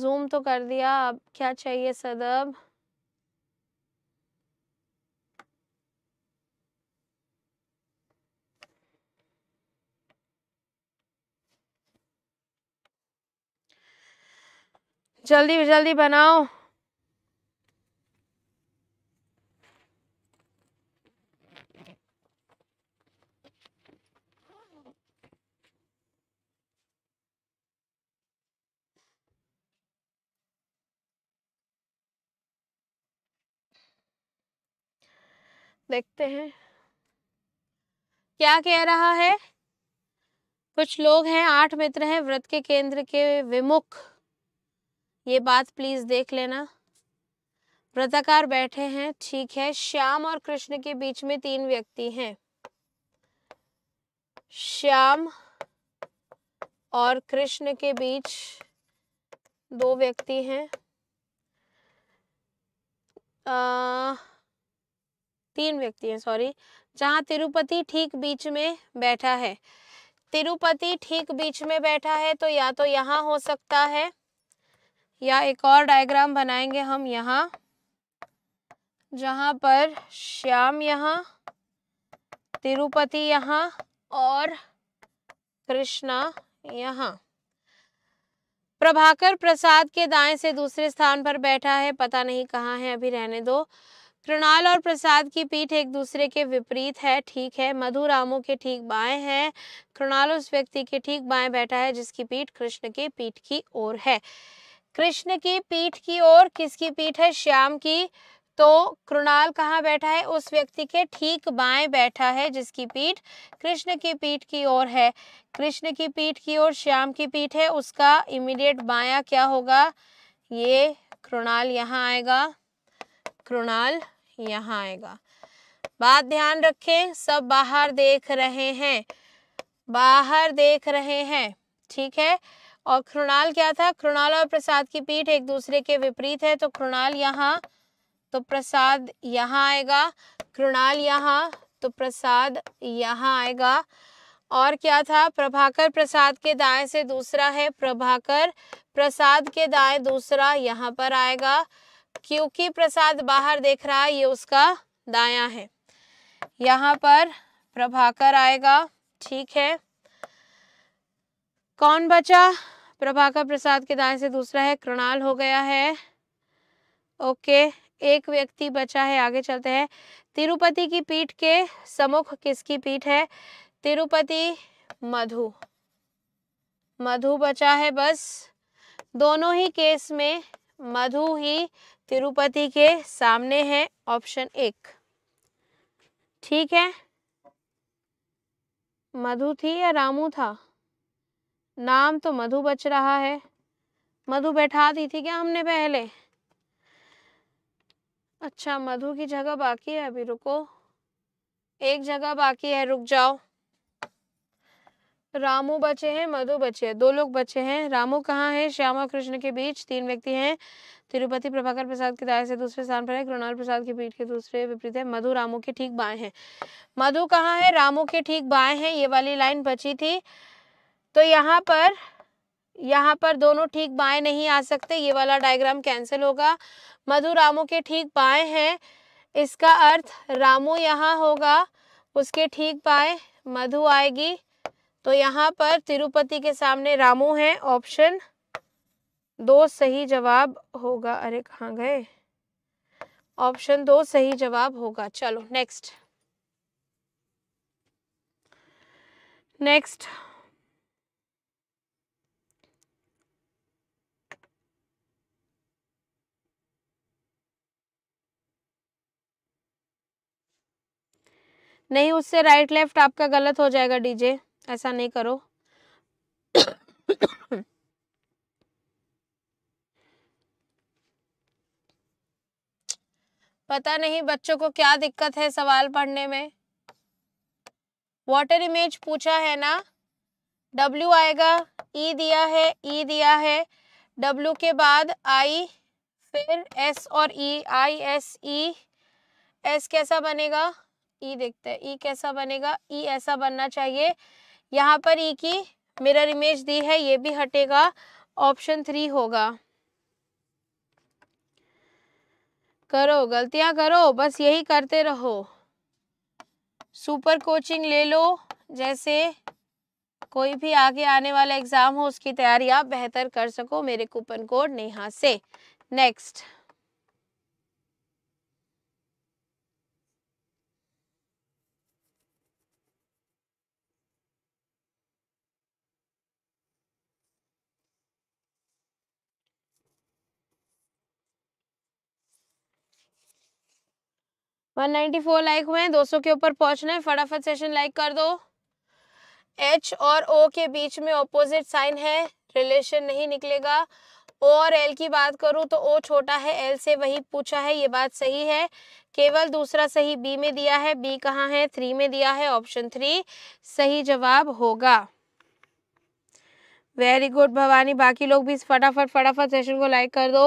जूम तो कर दिया अब क्या चाहिए सदब जल्दी जल्दी बनाओ देखते हैं क्या कह रहा है कुछ लोग हैं आठ मित्र हैं व्रत के केंद्र के विमुख ये बात प्लीज देख लेना व्रताकार बैठे हैं ठीक है श्याम और कृष्ण के बीच में तीन व्यक्ति हैं श्याम और कृष्ण के बीच दो व्यक्ति हैं आ, तीन व्यक्ति हैं सॉरी जहाँ तिरुपति ठीक बीच में बैठा है तिरुपति ठीक बीच में बैठा है तो या तो यहाँ हो सकता है या एक और डायग्राम बनाएंगे हम यहाँ जहाँ पर श्याम यहाँ तिरुपति यहाँ और कृष्णा यहाँ प्रभाकर प्रसाद के दाएं से दूसरे स्थान पर बैठा है पता नहीं कहाँ है अभी रहने दो कृणाल और प्रसाद की पीठ एक दूसरे के विपरीत है ठीक है मधु रामों के ठीक बाएं हैं कृणाल तो उस व्यक्ति के ठीक बाएं बैठा है जिसकी पीठ कृष्ण के पीठ की ओर है कृष्ण की पीठ की ओर किसकी पीठ है श्याम की तो कृणाल कहाँ बैठा है उस व्यक्ति के ठीक बाएं बैठा है जिसकी पीठ कृष्ण की पीठ की ओर है कृष्ण की पीठ की ओर श्याम की पीठ है उसका इमीडिएट बाया क्या होगा ये कृणाल यहाँ आएगा कृणाल यहाँ आएगा बात ध्यान रखें सब बाहर देख रहे हैं बाहर देख रहे हैं ठीक है और कृणाल क्या था कृणाल और प्रसाद की पीठ एक दूसरे के विपरीत है तो कृणाल यहाँ तो प्रसाद यहाँ आएगा कृणाल यहाँ तो प्रसाद यहाँ आएगा और क्या था प्रभाकर प्रसाद के दाएं से दूसरा है प्रभाकर प्रसाद के दाएं दूसरा यहाँ पर आएगा क्योंकि प्रसाद बाहर देख रहा है ये उसका दाया है यहाँ पर प्रभाकर आएगा ठीक है कौन बचा प्रभाकर प्रसाद के दाएं से दूसरा है कृणाल हो गया है ओके एक व्यक्ति बचा है आगे चलते हैं तिरुपति की पीठ के समुख किसकी पीठ है तिरुपति मधु मधु बचा है बस दोनों ही केस में मधु ही तिरुपति के सामने है ऑप्शन एक ठीक है मधु थी या रामू था नाम तो मधु बच रहा है मधु बैठा दी थी क्या हमने पहले अच्छा मधु की जगह बाकी है अभी रुको एक जगह बाकी है रुक जाओ रामू बचे हैं मधु बचे हैं दो लोग बचे हैं रामू कहाँ है श्याम और कृष्ण के बीच तीन व्यक्ति हैं तिरुपति प्रभाकर प्रसाद के दाएं से दूसरे स्थान पर है कृणाल प्रसाद के पीठ के दूसरे विपरीत है मधु रामू के ठीक बाएं हैं मधु कहाँ है रामू के ठीक बाएं हैं ये वाली लाइन बची थी तो यहाँ पर यहाँ पर दोनों ठीक बाएं नहीं आ सकते ये वाला डायग्राम कैंसिल होगा मधु रामू के ठीक बाएं हैं इसका अर्थ रामू यहाँ होगा उसके ठीक बाएं मधु आएगी तो यहाँ पर तिरुपति के सामने रामू है ऑप्शन दो सही जवाब होगा अरे कहाँ गए ऑप्शन दो सही जवाब होगा चलो नेक्स्ट नेक्स्ट नहीं उससे राइट लेफ्ट आपका गलत हो जाएगा डीजे ऐसा नहीं करो पता नहीं बच्चों को क्या दिक्कत है सवाल पढ़ने में वाटर इमेज पूछा है ना डब्ल्यू आएगा ई e दिया है ई e दिया है डब्ल्यू के बाद आई फिर एस और ई आई एस ई एस कैसा बनेगा ई e देखते हैं ई कैसा बनेगा ई ऐसा बनना चाहिए यहाँ पर ई की मिरर इमेज दी है ये भी हटेगा ऑप्शन थ्री होगा करो गलतियां करो बस यही करते रहो सुपर कोचिंग ले लो जैसे कोई भी आगे आने वाला एग्ज़ाम हो उसकी तैयारी आप बेहतर कर सको मेरे कूपन कोड नेहा से नेक्स्ट 194 लाइक हुए हैं सौ के ऊपर पहुंचना है फटाफट सेशन लाइक कर दो एच और ओ के बीच में ऑपोजिट साइन है रिलेशन नहीं निकलेगा ओ और एल की बात करूं तो ओ छोटा है एल से वही पूछा है ये बात सही है केवल दूसरा सही बी में दिया है बी कहाँ है थ्री में दिया है ऑप्शन थ्री सही जवाब होगा वेरी गुड भवानी बाकी लोग भी फटाफट फटाफट सेशन को लाइक कर दो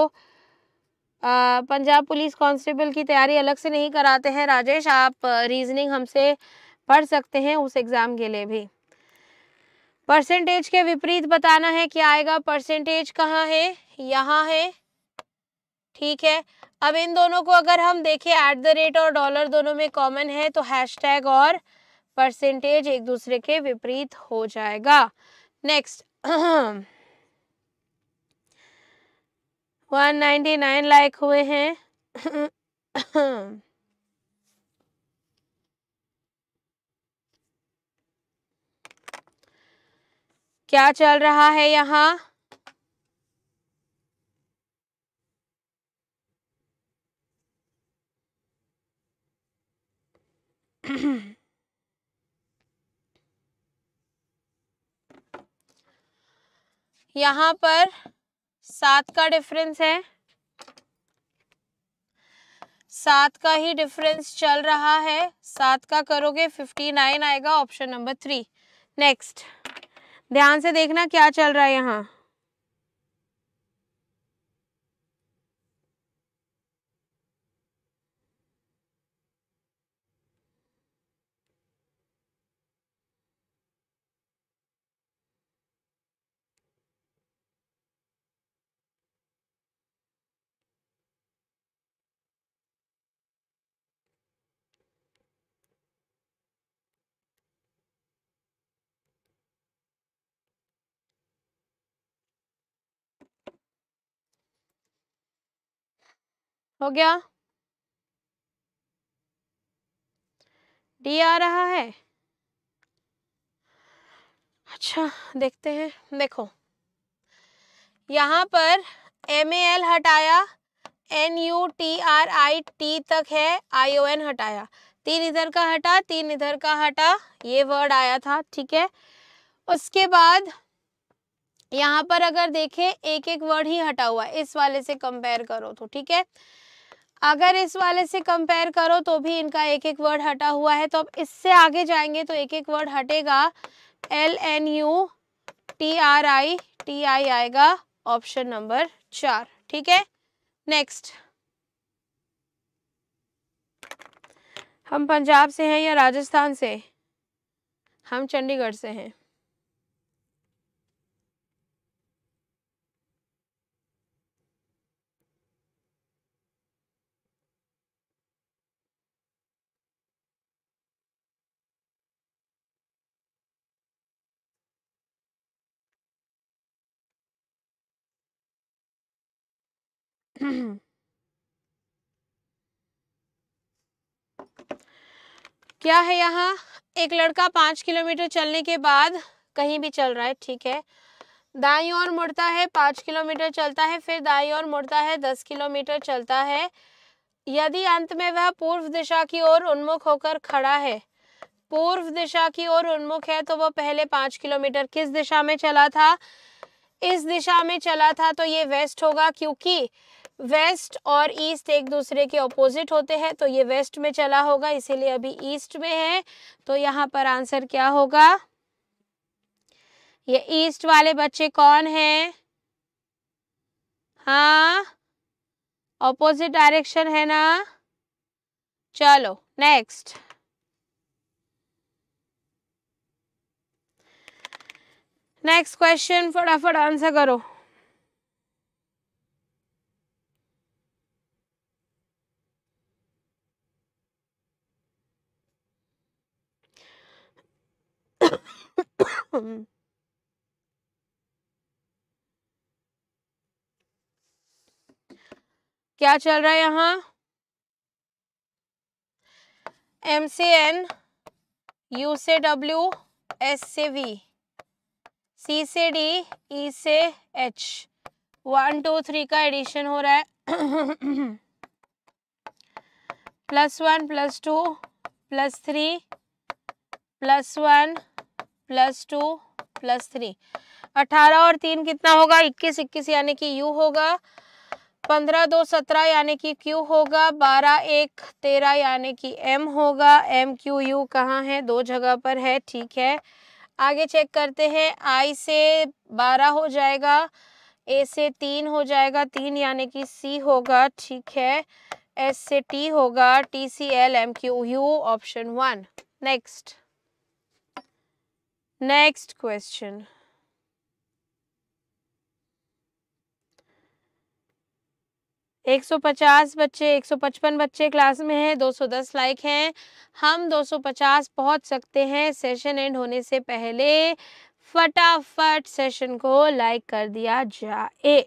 पंजाब पुलिस कांस्टेबल की तैयारी अलग से नहीं कराते हैं राजेश आप रीजनिंग हमसे पढ़ सकते हैं उस एग्ज़ाम के लिए भी परसेंटेज के विपरीत बताना है क्या आएगा परसेंटेज कहाँ है यहाँ है ठीक है अब इन दोनों को अगर हम देखें एट द रेट और डॉलर दोनों में कॉमन है तो हैशटैग और परसेंटेज एक दूसरे के विपरीत हो जाएगा next one ninety nine like हुए हैं क्या चल रहा है यहाँ यहाँ पर सात का डिफरेंस है सात का ही डिफरेंस चल रहा है सात का करोगे फिफ्टी नाइन आएगा ऑप्शन नंबर थ्री नेक्स्ट ध्यान से देखना क्या चल रहा है यहाँ हो गया डी आ रहा है अच्छा देखते हैं देखो यहाँ पर एम ए एल हटाया N U T R I T तक है आई ओ एन हटाया तीन इधर का हटा तीन इधर का हटा ये वर्ड आया था ठीक है उसके बाद यहाँ पर अगर देखें एक एक वर्ड ही हटा हुआ इस वाले से कंपेयर करो तो ठीक है अगर इस वाले से कंपेयर करो तो भी इनका एक एक वर्ड हटा हुआ है तो अब इससे आगे जाएंगे तो एक एक वर्ड हटेगा L N U T R I T I आएगा ऑप्शन नंबर चार ठीक है नेक्स्ट हम पंजाब से हैं या राजस्थान से हम चंडीगढ़ से हैं Mm-hmm. क्या है यहाँ एक लड़का पांच किलोमीटर चलने के बाद कहीं भी चल रहा है ठीक है दाई ओर मुड़ता है पाँच किलोमीटर चलता है फिर दाई ओर मुड़ता है दस किलोमीटर चलता है यदि अंत में वह पूर्व दिशा की ओर उन्मुख होकर खड़ा है पूर्व दिशा की ओर उन्मुख है तो वह पहले पाँच किलोमीटर किस दिशा में चला था इस दिशा में चला था तो ये वेस्ट होगा क्योंकि वेस्ट और ईस्ट एक दूसरे के ऑपोजिट होते हैं तो ये वेस्ट में चला होगा इसीलिए अभी ईस्ट में है तो यहाँ पर आंसर क्या होगा ये ईस्ट वाले बच्चे कौन है हाँ ऑपोजिट डायरेक्शन है ना चलो नेक्स्ट नेक्स्ट क्वेश्चन फटाफट आंसर करो क्या चल रहा है यहाँ एम से एन यू से डब्ल्यू एस से वी सी से डी ई से एच वन टू थ्री का एडिशन हो रहा है plus one plus two plus three plus one plus two plus three अठारह और तीन कितना होगा इक्कीस इक्कीस यानी कि यू होगा पंद्रह दो सत्रह यानी कि क्यू होगा बारह एक तेरह यानी कि एम होगा एम क्यू यू कहाँ है दो जगह पर है ठीक है आगे चेक करते हैं आई से बारह हो जाएगा ए से तीन हो जाएगा तीन यानी कि सी होगा ठीक है एस से टी होगा T C L M Q U option one next next question एक सौ पचास बच्चे एक सौ पचपन बच्चे क्लास में हैं दो सौ दस लाइक हैं हम दो सौ पचास पहुंच सकते हैं सेशन एंड होने से पहले फटाफट सेशन को लाइक कर दिया जाए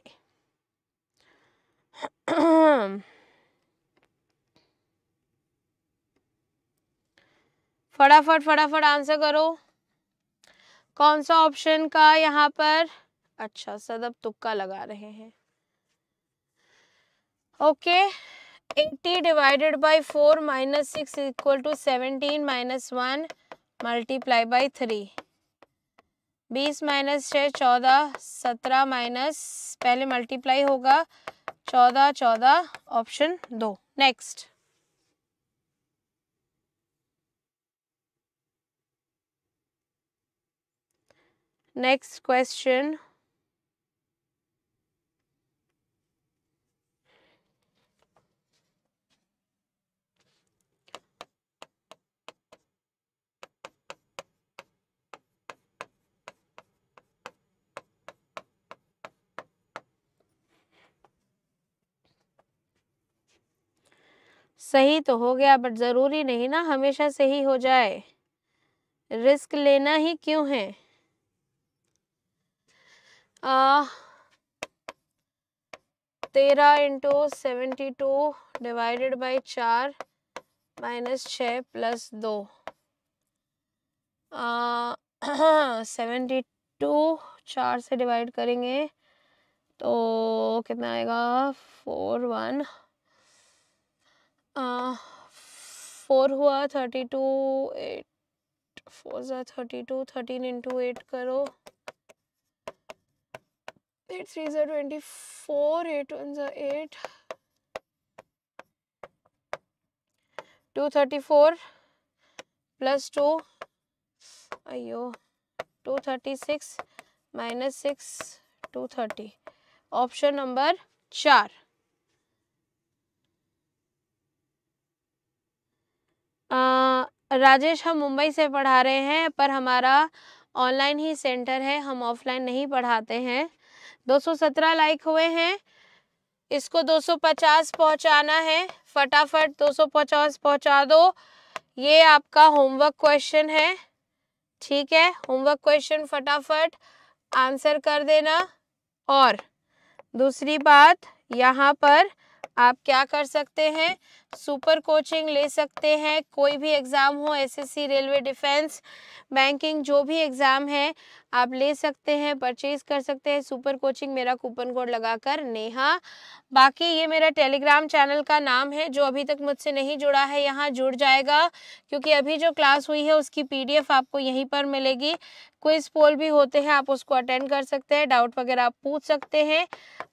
फटाफट फटाफट आंसर करो कौन सा ऑप्शन का यहाँ पर अच्छा सदब तुक्का लगा रहे हैं okay eighty divided by four minus six equal to seventeen minus one multiply by three बीस माइनस छः चौदह सत्रह माइनस पहले मल्टीप्लाई होगा चौदह चौदह ऑप्शन दो नेक्स्ट नेक्स्ट क्वेश्चन सही तो हो गया बट ज़रूरी नहीं ना हमेशा सही हो जाए रिस्क लेना ही क्यों है तेरह into seventy two divided by चार माइनस छ प्लस दो सेवेंटी टू चार से डिवाइड करेंगे तो कितना आएगा फोर वन फोर हुआ थर्टी टू एट फोर ज़ा thirty two thirteen into eight करो 8 3s are 24, 8 1s are 8, 234 plus 2, ayo, 236 minus 6, 230. Option number 4. Rajesh हम मुंबई से पढ़ा रहे हैं पर हमारा ऑनलाइन ही सेंटर है हम ऑफलाइन नहीं पढ़ाते हैं 217 लाइक हुए हैं इसको 250 पहुंचाना है फटाफट 250 पहुंचा दो ये आपका होमवर्क क्वेश्चन है ठीक है होमवर्क क्वेश्चन फटाफट आंसर कर देना और दूसरी बात यहाँ पर आप क्या कर सकते हैं सुपर कोचिंग ले सकते हैं कोई भी एग्ज़ाम हो एसएससी रेलवे डिफेंस बैंकिंग जो भी एग्ज़ाम है आप ले सकते हैं परचेज कर सकते हैं सुपर कोचिंग मेरा कूपन कोड लगाकर नेहा बाकी ये मेरा टेलीग्राम चैनल का नाम है जो अभी तक मुझसे नहीं जुड़ा है यहाँ जुड़ जाएगा क्योंकि अभी जो क्लास हुई है उसकी पी आपको यहीं पर मिलेगी क्विज पोल भी होते हैं आप उसको अटेंड कर सकते हैं डाउट वगैरह आप पूछ सकते हैं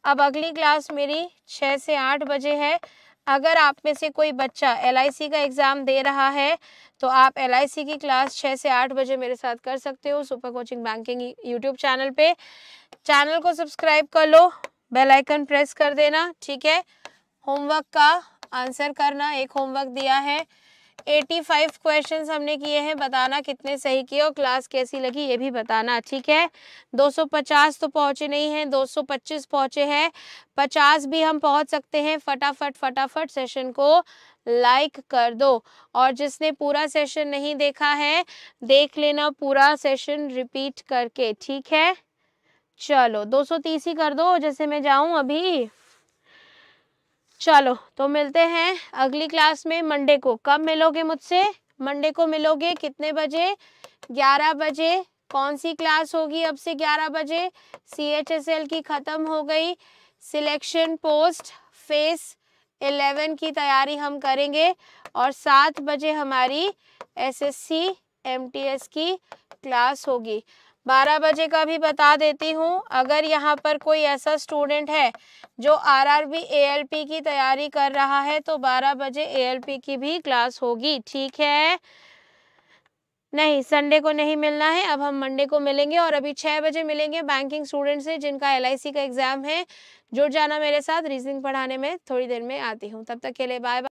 अब अगली क्लास मेरी छः से आठ बजे है अगर आप में से कोई बच्चा एल का एग्ज़ाम दे रहा है तो आप एल की क्लास छः से आठ बजे मेरे साथ कर सकते हो super coaching banking YouTube channel पे चैनल को सब्सक्राइब कर लो बेल आइकन प्रेस कर देना ठीक है होमवर्क का आंसर करना एक होमवर्क दिया है 85 क्वेश्चंस हमने किए हैं बताना कितने सही किए और क्लास कैसी लगी ये भी बताना ठीक है 250 तो पहुँचे नहीं हैं 225 पहुँचे हैं 50 भी हम पहुँच सकते हैं फटाफट फटाफट सेशन को लाइक कर दो और जिसने पूरा सेशन नहीं देखा है देख लेना पूरा सेशन रिपीट करके ठीक है चलो 230 ही कर दो जैसे मैं जाऊं अभी चलो तो मिलते हैं अगली क्लास में मंडे को कब मिलोगे मुझसे मंडे को मिलोगे कितने बजे ग्यारह बजे कौन सी क्लास होगी अब से ग्यारह बजे सी एच एस एल की ख़त्म हो गई सिलेक्शन पोस्ट फेस एलेवन की तैयारी हम करेंगे और सात बजे हमारी एसएससी एमटीएस की क्लास होगी बारह बजे का भी बता देती हूँ अगर यहाँ पर कोई ऐसा स्टूडेंट है जो आरआरबी एएलपी की तैयारी कर रहा है तो बारह बजे एएलपी की भी क्लास होगी ठीक है नहीं संडे को नहीं मिलना है अब हम मंडे को मिलेंगे और अभी छः बजे मिलेंगे बैंकिंग स्टूडेंट से जिनका एलआईसी का एग्ज़ाम है जुड़ जाना मेरे साथ रीजनिंग पढ़ाने में थोड़ी देर में आती हूँ तब तक के लिए बाय